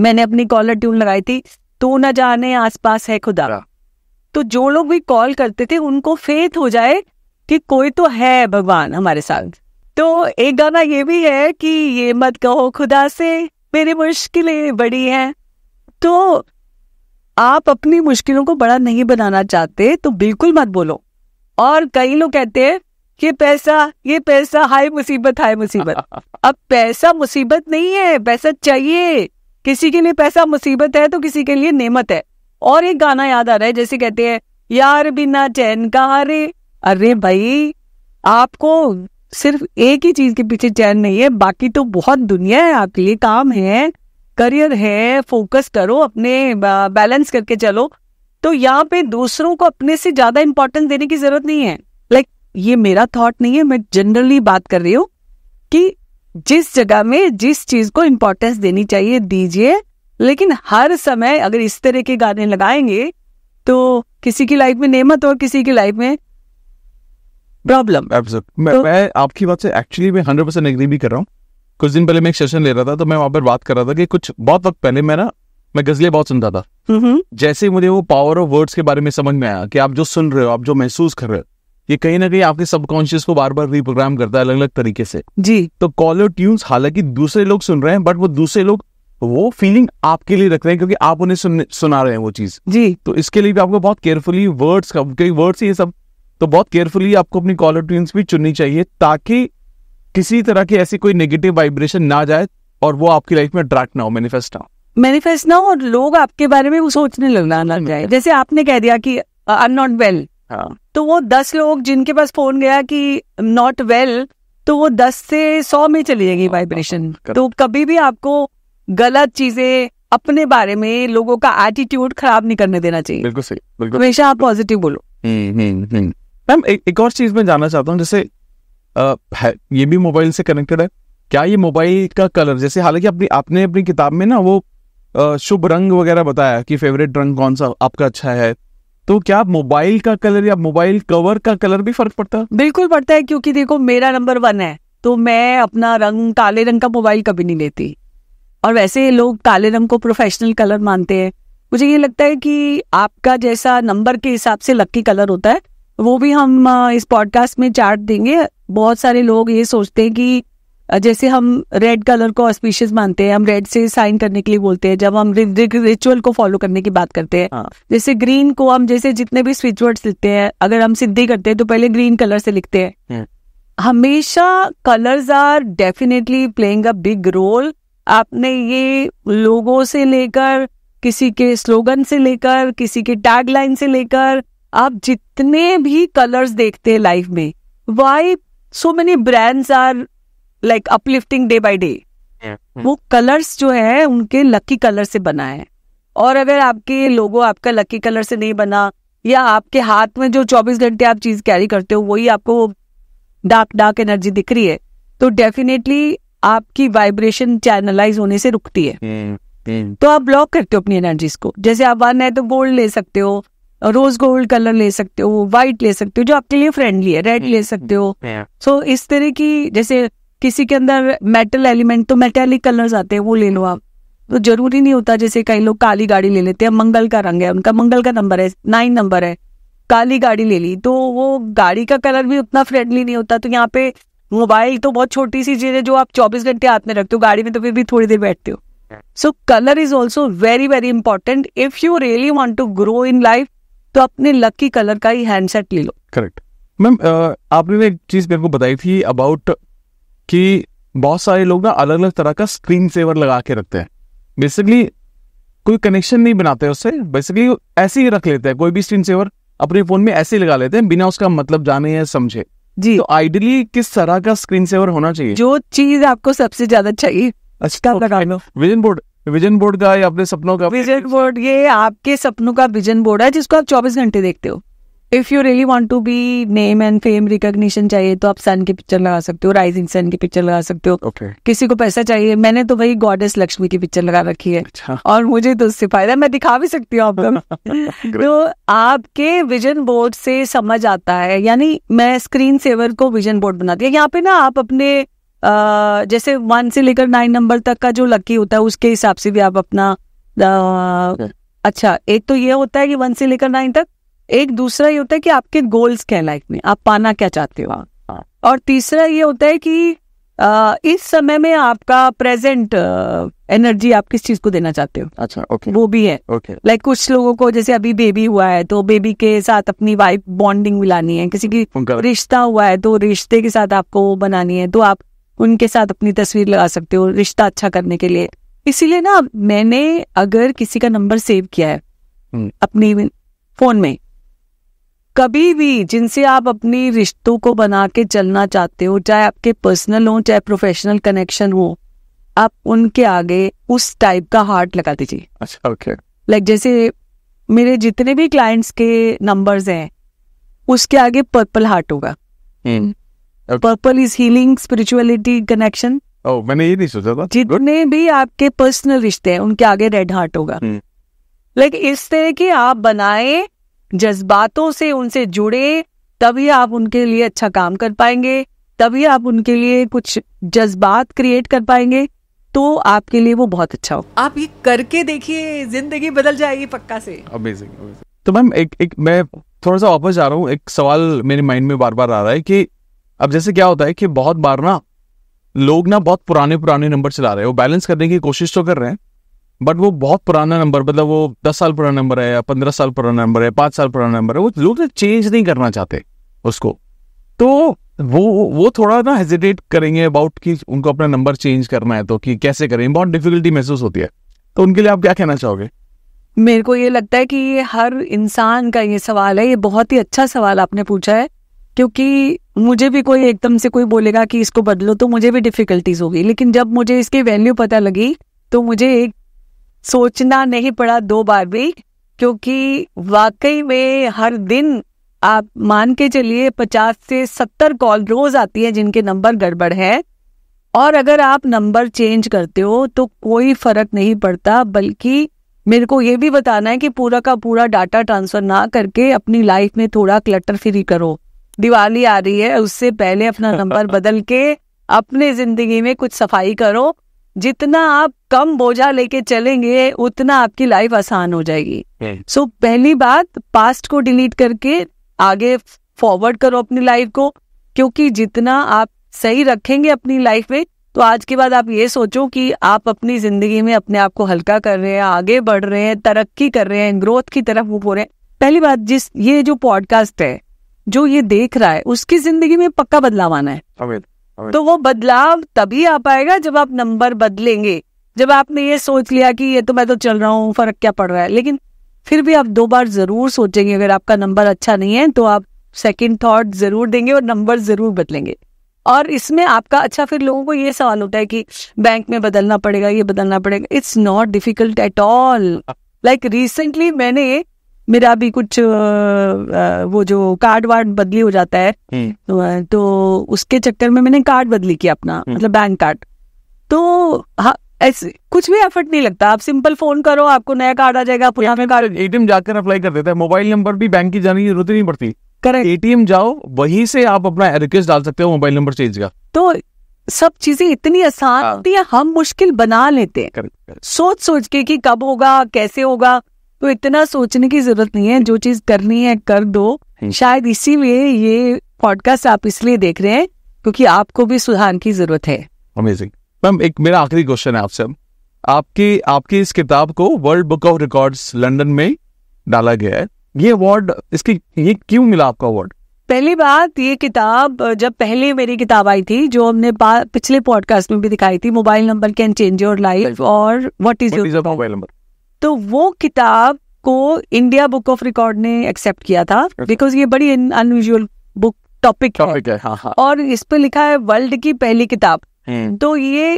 मैंने अपनी कॉलर ट्यून लगाई थी तो ना जाने आसपास है खुदा हाँ। तो जो लोग भी कॉल करते थे उनको फेथ हो जाए कि कोई तो है भगवान हमारे साथ तो एक गाना ये भी है कि ये मत कहो खुदा से मेरी मुश्किलें बड़ी हैं तो आप अपनी मुश्किलों को बड़ा नहीं बनाना चाहते तो बिल्कुल मत बोलो और कई लोग कहते हैं ये पैसा ये पैसा हाय मुसीबत हाय मुसीबत अब पैसा मुसीबत नहीं है पैसा चाहिए किसी के लिए पैसा मुसीबत है तो किसी के लिए नेमत है और एक गाना याद आ रहा है जैसे कहते हैं यार बिना चैन कहा अरे अरे भाई आपको सिर्फ एक ही चीज के पीछे चैन नहीं है बाकी तो बहुत दुनिया है आपके लिए काम है करियर है फोकस करो अपने बैलेंस करके चलो तो यहाँ पे दूसरों को अपने से ज्यादा इंपॉर्टेंस देने की जरूरत नहीं है लाइक like, ये मेरा थॉट नहीं है मैं जनरली बात कर रही हूँ कि जिस जगह में जिस चीज को इम्पोर्टेंस देनी चाहिए दीजिए लेकिन हर समय अगर इस तरह के गाने लगाएंगे तो किसी की लाइफ में नेमत और किसी की लाइफ में प्रॉब्लम मैं, तो, मैं आपकी बात से एक्चुअली मैं हंड्रेड परसेंट एग्री भी कर रहा हूँ कुछ दिन पहले मैं एक सेशन ले रहा था तो मैं वहां पर बात कर रहा था कि कुछ बहुत वक्त पहले मैं ना मैं गजलें बहुत सुनता था जैसे ही मुझे वो पावर ऑफ वर्ड्स के बारे में समझ में आया कि आप जो सुन रहे हो आप जो महसूस कर रहे हो ये कहीं ना कहीं आपके सबकॉन्शियस को बार बार रिप्रोग्राम करता है अलग अलग तरीके से जी तो कॉलर ट्यून्स हालांकि दूसरे लोग सुन रहे हैं बट वो दूसरे लोग वो फीलिंग आपके लिए रख रहे हैं क्योंकि आप उन्हें सुन, सुना रहे हैं वो चीज जी तो इसके लिए भी आपको बहुत केयरफुली वर्ड्स का वर्ड्स ये सब तो बहुत केयरफुली आपको अपनी कॉलर ट्यून्स भी चुननी चाहिए ताकि किसी तरह की ऐसी कोई नेगेटिव वाइब्रेशन ना जाए और वो आपकी लाइफ में अट्रैक्ट ना हो मैनिफेस्ट ना हो मैनिफेस्ट ना हो और लोग आपके बारे में वो सोचने लगना ना हम्म। जाए जैसे आपने कह दिया कि आई एम नॉट वेल तो वो दस लोग जिनके पास फोन गया कि नॉट वेल तो वो दस से सौ में चली जाएगी वाइब्रेशन हाँ, हाँ, हाँ, तो कभी भी आपको गलत चीजें अपने बारे में लोगों का एटीट्यूड खराब नहीं करने देना चाहिए बिल्कुल सही बिल्कुल हमेशा आप पॉजिटिव बोलो हम्म, हम्म, मैम एक और चीज में जानना चाहता हूँ जैसे है ये भी मोबाइल से कनेक्टेड है क्या ये मोबाइल का कलर जैसे हालांकि अपनी आपने अपनी किताब में ना वो शुभ रंग वगैरह बताया कि फेवरेट रंग कौन सा आपका अच्छा है तो क्या मोबाइल का कलर या मोबाइल कवर का कलर भी फर्क पड़ता है बिल्कुल पड़ता है क्योंकि देखो मेरा नंबर वन है तो मैं अपना रंग काले रंग का मोबाइल कभी नहीं लेती और वैसे लोग काले रंग को प्रोफेशनल कलर मानते हैं मुझे ये लगता है कि आपका जैसा नंबर के हिसाब से लकी कलर होता है वो भी हम इस पॉडकास्ट में चार्ट देंगे बहुत सारे लोग ये सोचते हैं कि जैसे हम रेड कलर को ऑस्पिशियस मानते हैं हम रेड से साइन करने के लिए बोलते हैं जब हम रिचुअल को फॉलो करने की बात करते हैं हाँ। जैसे ग्रीन को हम जैसे जितने भी स्विच वर्ड्स लिखते हैं अगर हम सिद्धि करते हैं तो पहले ग्रीन कलर से लिखते हैं हम्म। हमेशा colours are definitely playing a big role आपने ये लोगों से लेकर किसी के स्लोगन से लेकर किसी के टैगलाइन से लेकर आप जितने भी कलर्स देखते हैं लाइफ में why so many brands are like uplifting day by day वो कलर्स जो है उनके लकी कलर से बना है और अगर आपके लोगो आपका लकी कलर से नहीं बना या आपके हाथ में जो 24 घंटे आप चीज कैरी करते हो वही आपको डार्क डार्क एनर्जी दिख रही है तो डेफिनेटली आपकी वाइब्रेशन चैनलाइज होने से रुकती है hmm, hmm. तो आप ब्लॉक करते हो अपनी एनर्जीज को जैसे आप वन है तो गोल्ड ले सकते हो रोज गोल्ड कलर ले सकते हो व्हाइट ले सकते हो जो आपके लिए फ्रेंडली है रेड हम्म, ले सकते हो सो हम्म, so, इस तरह की जैसे किसी के अंदर मेटल एलिमेंट तो मेटेलिक कलर्स आते हैं वो ले लो आप तो जरूरी नहीं होता जैसे कई लोग काली गाड़ी ले लेते हैं मंगल का रंग है उनका मंगल का नंबर है नाइन नंबर है काली गाड़ी ले ली तो वो गाड़ी का कलर भी उतना फ्रेंडली नहीं होता तो यहाँ पे मोबाइल तो बहुत छोटी सी चीज है जो आप चौबीस घंटे हाथ में रखते हो गाड़ी में तो फिर भी थोड़ी देर बैठते हो so colour is also very very important if you really want to grow in life तो अपने लकी कलर का ही हैंडसेट ले लो करेक्ट मैम uh, आपने एक चीज मेरे को बताई थी अबाउट कि बहुत सारे लोग ना अलग अलग तरह का स्क्रीन सेवर लगा के रखते हैं बेसिकली कोई कनेक्शन नहीं बनाते उससे बेसिकली ऐसे ही रख लेते हैं कोई भी स्क्रीन सेवर अपने फोन में ऐसे ही लगा लेते हैं बिना उसका मतलब जाने या समझे जी तो आइडियली किस तरह का स्क्रीन सेवर होना चाहिए जो चीज आपको सबसे ज्यादा चाहिए अच्छा विजन बोर्ड विजन बोर्ड का या अपने सपनों का विजन बोर्ड ये आपके सपनों का विजन बोर्ड है जिसको आप चौबीस घंटे देखते हो if you really want to be name and fame recognition चाहिए तो आप सन की पिक्चर लगा सकते हो राइजिंग सन की पिक्चर लगा सकते हो okay. किसी को पैसा चाहिए मैंने तो वही गॉडेस लक्ष्मी की पिक्चर लगा रखी है अच्छा। और मुझे तो उससे फायदा मैं दिखा भी सकती हूँ आपको तो आपके विजन बोर्ड से समझ आता है यानी मैं स्क्रीन सेवर को विजन बोर्ड बनाती है यहाँ पे ना आप अपने जैसे वन से लेकर नाइन नंबर तक का जो लकी होता है उसके हिसाब से भी आप अपना अच्छा एक तो ये होता है कि वन से लेकर नाइन तक एक दूसरा ये होता है कि आपके गोल्स क्या लाइफ में आप पाना क्या चाहते हो हाँ। और तीसरा ये होता है कि आ, इस समय में आपका प्रेजेंट एनर्जी आप किस चीज को देना चाहते हो अच्छा ओके वो भी है ओके लाइक कुछ लोगों को जैसे अभी बेबी हुआ है तो बेबी के साथ अपनी वाइफ बॉन्डिंग मिलानी है किसी की रिश्ता हुआ है तो रिश्ते के साथ आपको बनानी है तो आप उनके साथ अपनी तस्वीर लगा सकते हो रिश्ता अच्छा करने के लिए इसीलिए ना मैंने अगर किसी का नंबर सेव किया है हम्म। अपनी फोन में कभी भी जिनसे आप अपनी रिश्तों को बना के चलना चाहते हो चाहे आपके पर्सनल हो चाहे प्रोफेशनल कनेक्शन हो आप उनके आगे उस टाइप का हार्ट लगा दीजिए अच्छा ओके लाइक जैसे मेरे जितने भी क्लाइंट्स के नंबर्स हैं उसके आगे पर्पल हार्ट होगा hmm. Purple is healing spirituality connection मैंने ये नहीं सोचा था जितने Good. भी आपके पर्सनल रिश्ते हैं उनके आगे रेड हार्ट होगा लाइक hmm. like, इस तरह की आप बनाए जज्बातों से उनसे जुड़े तभी आप उनके लिए अच्छा काम कर पाएंगे तभी आप उनके लिए कुछ जज्बात क्रिएट कर पाएंगे तो आपके लिए वो बहुत अच्छा हो आप ये करके देखिए जिंदगी बदल जाएगी पक्का से अमेजिंग तो मैम एक एक मैं थोड़ा सा वापस जा रहा हूँ एक सवाल मेरे माइंड में बार बार आ रहा है कि अब जैसे क्या होता है कि बहुत बार ना लोग ना बहुत पुराने पुराने नंबर चला रहे हैं वो बैलेंस करने की कोशिश तो कर रहे हैं बट वो बहुत पुराना नंबर मतलब वो दस साल पुराना नंबर है या पंद्रह साल पुराना नंबर है पाँच साल पुराना नंबर है वो लोग चेंज नहीं करना चाहते उसको तो वो वो थोड़ा ना हेजिटेट करेंगे अबाउट कि उनको अपना नंबर चेंज करना है तो कि कैसे करें बहुत डिफिकल्टी महसूस होती है तो उनके लिए आप क्या कहना चाहोगे मेरे को ये लगता है कि ये हर इंसान का ये सवाल है ये बहुत ही अच्छा सवाल आपने पूछा है क्योंकि मुझे भी कोई एकदम से कोई बोलेगा कि इसको बदलो तो मुझे भी डिफिकल्टीज होगी लेकिन जब मुझे इसकी वैल्यू पता लगी तो मुझे एक सोचना नहीं पड़ा दो बार भी क्योंकि वाकई में हर दिन आप मान के चलिए पचास से सत्तर कॉल रोज आती है जिनके नंबर गड़बड़ है और अगर आप नंबर चेंज करते हो तो कोई फर्क नहीं पड़ता बल्कि मेरे को ये भी बताना है कि पूरा का पूरा डाटा ट्रांसफर ना करके अपनी लाइफ में थोड़ा क्लटर फ्री करो दिवाली आ रही है उससे पहले अपना नंबर बदल के अपने जिंदगी में कुछ सफाई करो जितना आप कम बोझा लेके चलेंगे उतना आपकी लाइफ आसान हो जाएगी सो हम्म। so, पहली बात पास्ट को डिलीट करके आगे फॉरवर्ड करो अपनी लाइफ को क्योंकि जितना आप सही रखेंगे अपनी लाइफ में तो आज के बाद आप ये सोचो कि आप अपनी जिंदगी में अपने आप को हल्का कर रहे हैं आगे बढ़ रहे हैं तरक्की कर रहे हैं ग्रोथ की तरफ मुंह हो रहे हैं पहली बात जिस ये जो पॉडकास्ट है जो ये देख रहा है उसकी जिंदगी में पक्का बदलाव आना है अमें, अमें। तो वो बदलाव तभी आ पाएगा जब आप नंबर बदलेंगे जब आपने ये सोच लिया कि ये तो मैं तो चल रहा हूँ फर्क क्या पड़ रहा है लेकिन फिर भी आप दो बार जरूर सोचेंगे अगर आपका नंबर अच्छा नहीं है तो आप सेकंड थॉट जरूर देंगे और नंबर जरूर बदलेंगे और इसमें आपका अच्छा फिर लोगों को ये सवाल होता है कि बैंक में बदलना पड़ेगा ये बदलना पड़ेगा it's not difficult at all like recently मैंने मेरा भी कुछ वो जो कार्ड वार्ड बदली हो जाता है हम्म। तो, तो उसके चक्कर में मैंने कार्ड बदली किया अपना हम्म। मतलब बैंक कार्ड तो हाँ, ऐसे कुछ भी एफर्ट नहीं लगता आप सिंपल फोन करो आपको नया कार्ड आ जाएगा एटीएम जाकर अप्लाई कर देता है मोबाइल नंबर भी बैंक की जाने की जरूरत नहीं पड़ती करेक्ट एटीएम जाओ वहीं से आप अपना रिक्वेस्ट डाल सकते हो मोबाइल नंबर चेंज का तो सब चीजें इतनी आसान हाँ। होती है हम मुश्किल बना लेते हैं सोच सोच के कि कब होगा कैसे होगा तो इतना सोचने की जरूरत नहीं है जो चीज करनी है कर दो हम्म। शायद इसीलिए ये पॉडकास्ट आप इसलिए देख रहे हैं क्योंकि आपको भी सुधार की जरूरत है अमेजिंग मैम एक मेरा आखिरी क्वेश्चन है आपसे आपकी आपकी इस किताब को World Book of Records London में डाला गया है ये अवार्ड इसकी ये क्यों मिला आपका अवार्ड पहली बात ये किताब जब पहले मेरी किताब आई थी जो हमने पिछले पॉडकास्ट में भी दिखाई थी mobile number can change your life और what is your mobile number तो वो किताब को इंडिया बुक ऑफ रिकॉर्ड ने एक्सेप्ट किया था बिकॉज ये बड़ी अनयूजल बुक टॉपिक है हाँ, हाँ. और इस पर लिखा है वर्ल्ड की पहली किताब हम्म। तो ये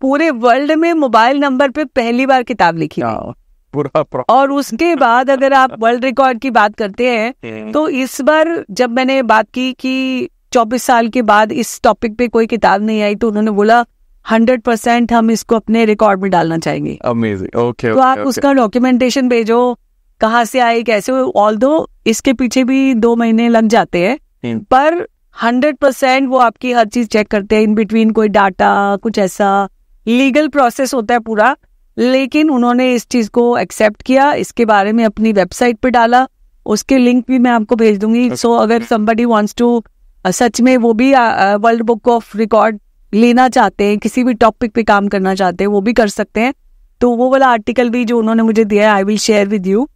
पूरे वर्ल्ड में मोबाइल नंबर पे पहली बार किताब लिखी हाँ. पूरा और उसके बाद अगर आप वर्ल्ड रिकॉर्ड की बात करते हैं हम्म। तो इस बार जब मैंने बात की कि चौबीस साल के बाद इस टॉपिक पे कोई किताब नहीं आई तो उन्होंने बोला हंड्रेड परसेंट हम इसको अपने रिकॉर्ड में डालना चाहेंगे अमेजिंग ओके okay, तो आप okay. उसका डॉक्यूमेंटेशन भेजो कहाँ से आई कैसे ऑल दो इसके पीछे भी दो महीने लग जाते हैं hmm. पर हंड्रेड परसेंट वो आपकी हर चीज चेक करते हैं इन बिटवीन कोई डाटा कुछ ऐसा लीगल प्रोसेस होता है पूरा लेकिन उन्होंने इस चीज को एक्सेप्ट किया इसके बारे में अपनी वेबसाइट पे डाला उसके लिंक भी मैं आपको भेज दूंगी सो okay. so, अगर समबडी वॉन्ट्स टू सच में वो भी वर्ल्ड बुक ऑफ रिकॉर्ड लेना चाहते हैं किसी भी टॉपिक पे काम करना चाहते हैं वो भी कर सकते हैं तो वो वाला आर्टिकल भी जो उन्होंने मुझे दिया है I will share with you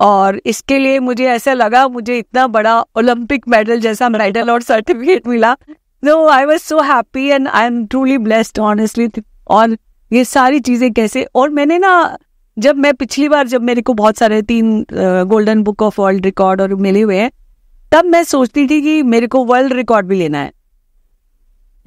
और इसके लिए मुझे ऐसा लगा मुझे इतना बड़ा ओलंपिक मेडल जैसा मेडल और सर्टिफिकेट मिला no I was so happy and I am truly blessed honestly और ये सारी चीज़ें कैसे और मैंने ना जब मैं पिछली बार जब मेरे को बहुत सारे तीन Golden Book of World Record और मिले हुए हैं तब मैं सोचती थी कि मेरे को वर्ल्ड रिकॉर्ड भी लेना है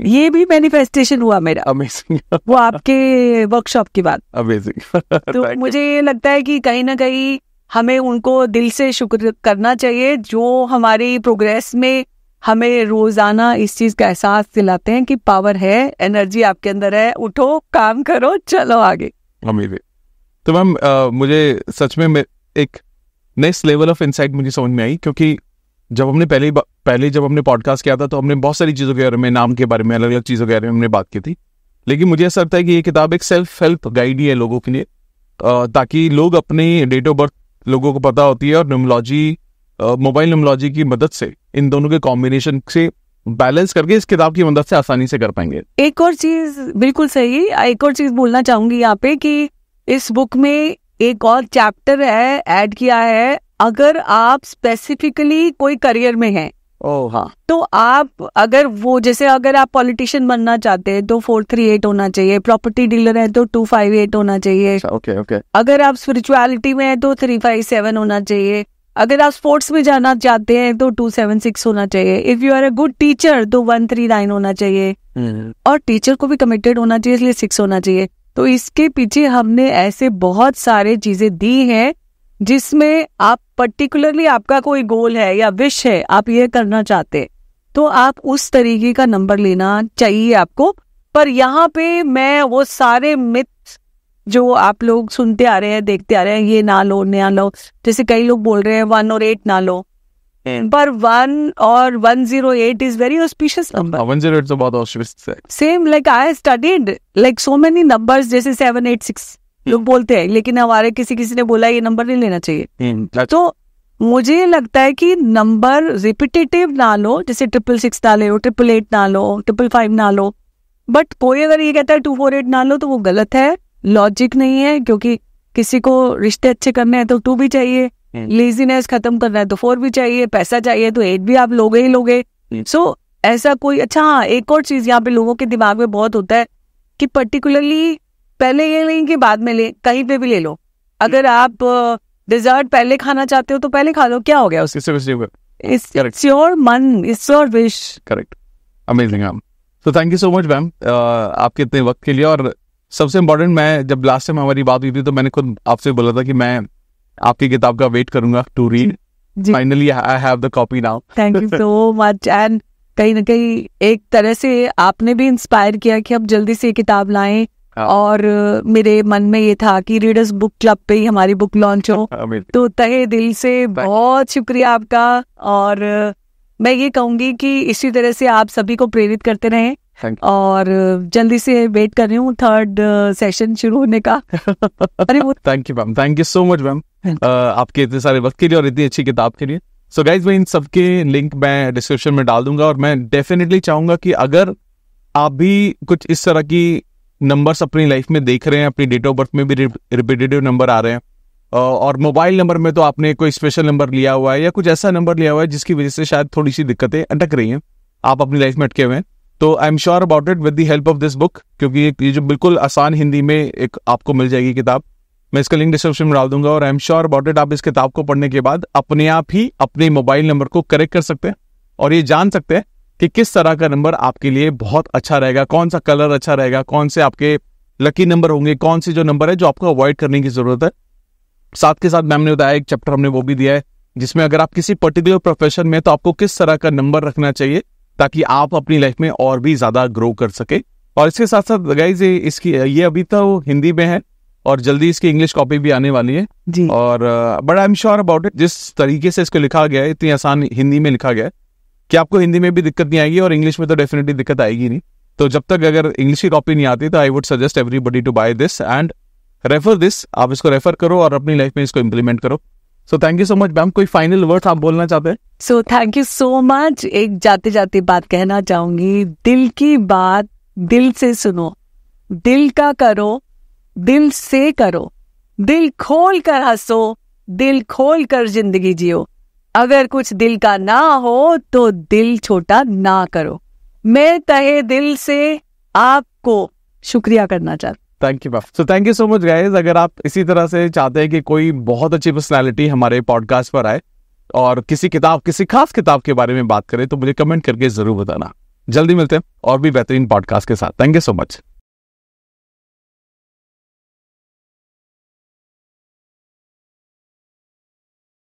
ये भी मैनिफेस्टेशन हुआ मेरा अमेजिंग वो आपके वर्कशॉप की बात अमेजिंग तो मुझे ये लगता है कि कहीं ना कहीं हमें उनको दिल से शुक्र करना चाहिए जो हमारी प्रोग्रेस में हमें रोजाना इस चीज का एहसास दिलाते हैं कि पावर है एनर्जी आपके अंदर है उठो काम करो चलो आगे अमेजिंग तो मैम uh, मुझे सच में एक नेक्स्ट लेवल ऑफ इंसाइट मुझे समझ में आई क्योंकि जब हमने पहले पहले जब हमने पॉडकास्ट किया था तो हमने बहुत सारी चीज़ों के बारे में नाम के बारे में अलग अलग चीज़ों के बारे में हमने बात की थी लेकिन मुझे ऐसा लगता है कि ये किताब एक सेल्फ हेल्प गाइड ही है लोगों के लिए ताकि लोग अपने डेट ऑफ बर्थ लोगों को पता होती है और न्यूमोलॉजी मोबाइल न्यूमोलॉजी की मदद से इन दोनों के कॉम्बिनेशन से बैलेंस करके इस किताब की मदद से आसानी से कर पाएंगे एक और चीज बिल्कुल सही एक और चीज बोलना चाहूंगी यहाँ पे कि इस बुक में एक और चैप्टर है ऐड किया है अगर आप स्पेसिफिकली कोई करियर में हैं oh, हाँ तो आप अगर वो जैसे अगर आप पॉलिटिशियन बनना चाहते हैं तो फोर थ्री एट होना चाहिए प्रॉपर्टी डीलर है तो टू फाइव एट होना चाहिए ओके अच्छा, ओके अगर आप स्पिरिचुअलिटी में है तो थ्री फाइव सेवन होना चाहिए अगर आप स्पोर्ट्स में जाना चाहते हैं तो टू सेवन सिक्स होना चाहिए if you are a good teacher तो वन थ्री नाइन होना चाहिए हम्म। और टीचर को भी कमिटेड होना चाहिए इसलिए सिक्स होना चाहिए तो इसके पीछे हमने ऐसे बहुत सारे चीजें दी हैं जिसमें आप पर्टिकुलरली आपका कोई गोल है या विश है आप ये करना चाहते तो आप उस तरीके का नंबर लेना चाहिए आपको पर यहाँ पे मैं वो सारे मिथ जो आप लोग सुनते आ रहे हैं देखते आ रहे हैं ये ना लो नया लो जैसे कई लोग बोल रहे हैं वन और एट ना लो hmm. पर वन और one zero eight is very auspicious number same like I studied like so many numbers जैसे सेवन एट सिक्स लोग बोलते हैं लेकिन हमारे किसी किसी ने बोला ये नंबर नहीं लेना चाहिए मतलब- तो मुझे लगता है कि नंबर रिपीटेटिव ना लो जैसे ट्रिपल सिक्स ना लो ट्रिपल एट ना लो ट्रिपल फाइव ना लो बट कोई अगर ये कहता है टू फोर एट ना लो तो वो गलत है लॉजिक नहीं है क्योंकि किसी को रिश्ते अच्छे करने हैं तो टू भी चाहिए लेजीनेस खत्म करना है तो फोर भी चाहिए पैसा चाहिए तो एट भी आप लोगे ही लोगे सो so, ऐसा कोई अच्छा हाँ एक और चीज यहाँ पे लोगों के दिमाग में बहुत होता है कि पर्टिकुलरली पहले ये लें कि बाद में ले कहीं पे भी ले लो अगर आप डिजर्ट पहले खाना चाहते हो तो पहले खा लो क्या हो गया उसके इट्स योर मन it's your wish correct amazing ma'am तो thank you so much ma'am आपके इतने वक्त के लिए और सबसे इम्पोर्टेंट मैं जब लास्ट टाइम हमारी बात हुई थी तो मैंने खुद आपसे बोला था कि मैं आपकी किताब का वेट करूंगा to read finally I have the copy now thank you so much and कहीं ना कहीं एक तरह से आपने भी इंस्पायर किया कि अब जल्दी से किताब लाएं हाँ। और मेरे मन में ये था कि रीडर्स बुक क्लब पे ही हमारी बुक लॉन्च हो तो तहे दिल से बहुत शुक्रिया आपका और मैं ये कहूंगी कि इसी तरह से आप सभी को प्रेरित करते रहें और जल्दी से वेट कर रही हूँ थर्ड सेशन शुरू होने का अरे thank you ma'am thank you so much ma'am आपके इतने सारे वक्त के लिए और इतनी अच्छी किताब के लिए सो गाइज मैं इन सबके लिंक मैं डिस्क्रिप्शन में डाल दूंगा और मैं डेफिनेटली चाहूंगा कि अगर आप भी कुछ इस तरह की नंबर्स अपनी लाइफ में देख रहे हैं अपनी डेट ऑफ बर्थ में भी रिपीटेटिव नंबर आ रहे हैं और मोबाइल नंबर में तो आपने कोई स्पेशल नंबर लिया हुआ है या कुछ ऐसा नंबर लिया हुआ है जिसकी वजह से शायद थोड़ी सी दिक्कतें अटक रही हैं आप अपनी लाइफ में अटके हुए हैं तो I am sure about it with the help of this book क्योंकि ये जो बिल्कुल आसान हिंदी में एक आपको मिल जाएगी किताब मैं इसका लिंक डिस्क्रिप्शन में डाल दूंगा और I am sure about it आप इस किताब को पढ़ने के बाद अपने आप ही अपने मोबाइल नंबर को करेक्ट कर सकते हैं और ये जान सकते हैं कि किस तरह का नंबर आपके लिए बहुत अच्छा रहेगा कौन सा कलर अच्छा रहेगा कौन से आपके लकी नंबर होंगे कौन से जो नंबर है जो आपको अवॉइड करने की जरूरत है साथ के साथ मैम ने बताया एक चैप्टर हमने वो भी दिया है जिसमें अगर आप किसी पर्टिकुलर प्रोफेशन में तो आपको किस तरह का नंबर रखना चाहिए ताकि आप अपनी लाइफ में और भी ज्यादा ग्रो कर सके और इसके साथ साथ गाइज इसकी ये अभी तो हिंदी में है और जल्दी इसकी इंग्लिश कॉपी भी आने वाली है जी। और but I am sure about it जिस तरीके से इसको लिखा गया है इतनी आसान हिंदी में लिखा गया है कि आपको हिंदी में भी दिक्कत नहीं आएगी और इंग्लिश में तो डेफिनेटली दिक्कत आएगी नहीं तो जब तक अगर इंग्लिश की कॉपी नहीं आती तो I would suggest everybody to buy this and refer this आप इसको रेफर करो और अपनी लाइफ में इसको इम्प्लीमेंट करो so thank you so much ma'am कोई फाइनल वर्ड आप बोलना चाहते हैं so thank you so much एक जाते जाते बात कहना चाहूंगी दिल की बात दिल से सुनो दिल का करो दिल से करो दिल खोल कर हंसो दिल खोल कर जिंदगी जियो अगर कुछ दिल का ना हो तो दिल छोटा ना करो मैं तहे दिल से आपको शुक्रिया करना चाहता thank you so thank you so much guys अगर आप इसी तरह से चाहते हैं कि कोई बहुत अच्छी पर्सनैलिटी हमारे पॉडकास्ट पर आए और किसी किताब किसी खास किताब के बारे में बात करें तो मुझे कमेंट करके जरूर बताना जल्दी मिलते हैं और भी बेहतरीन पॉडकास्ट के साथ थैंक यू सो मच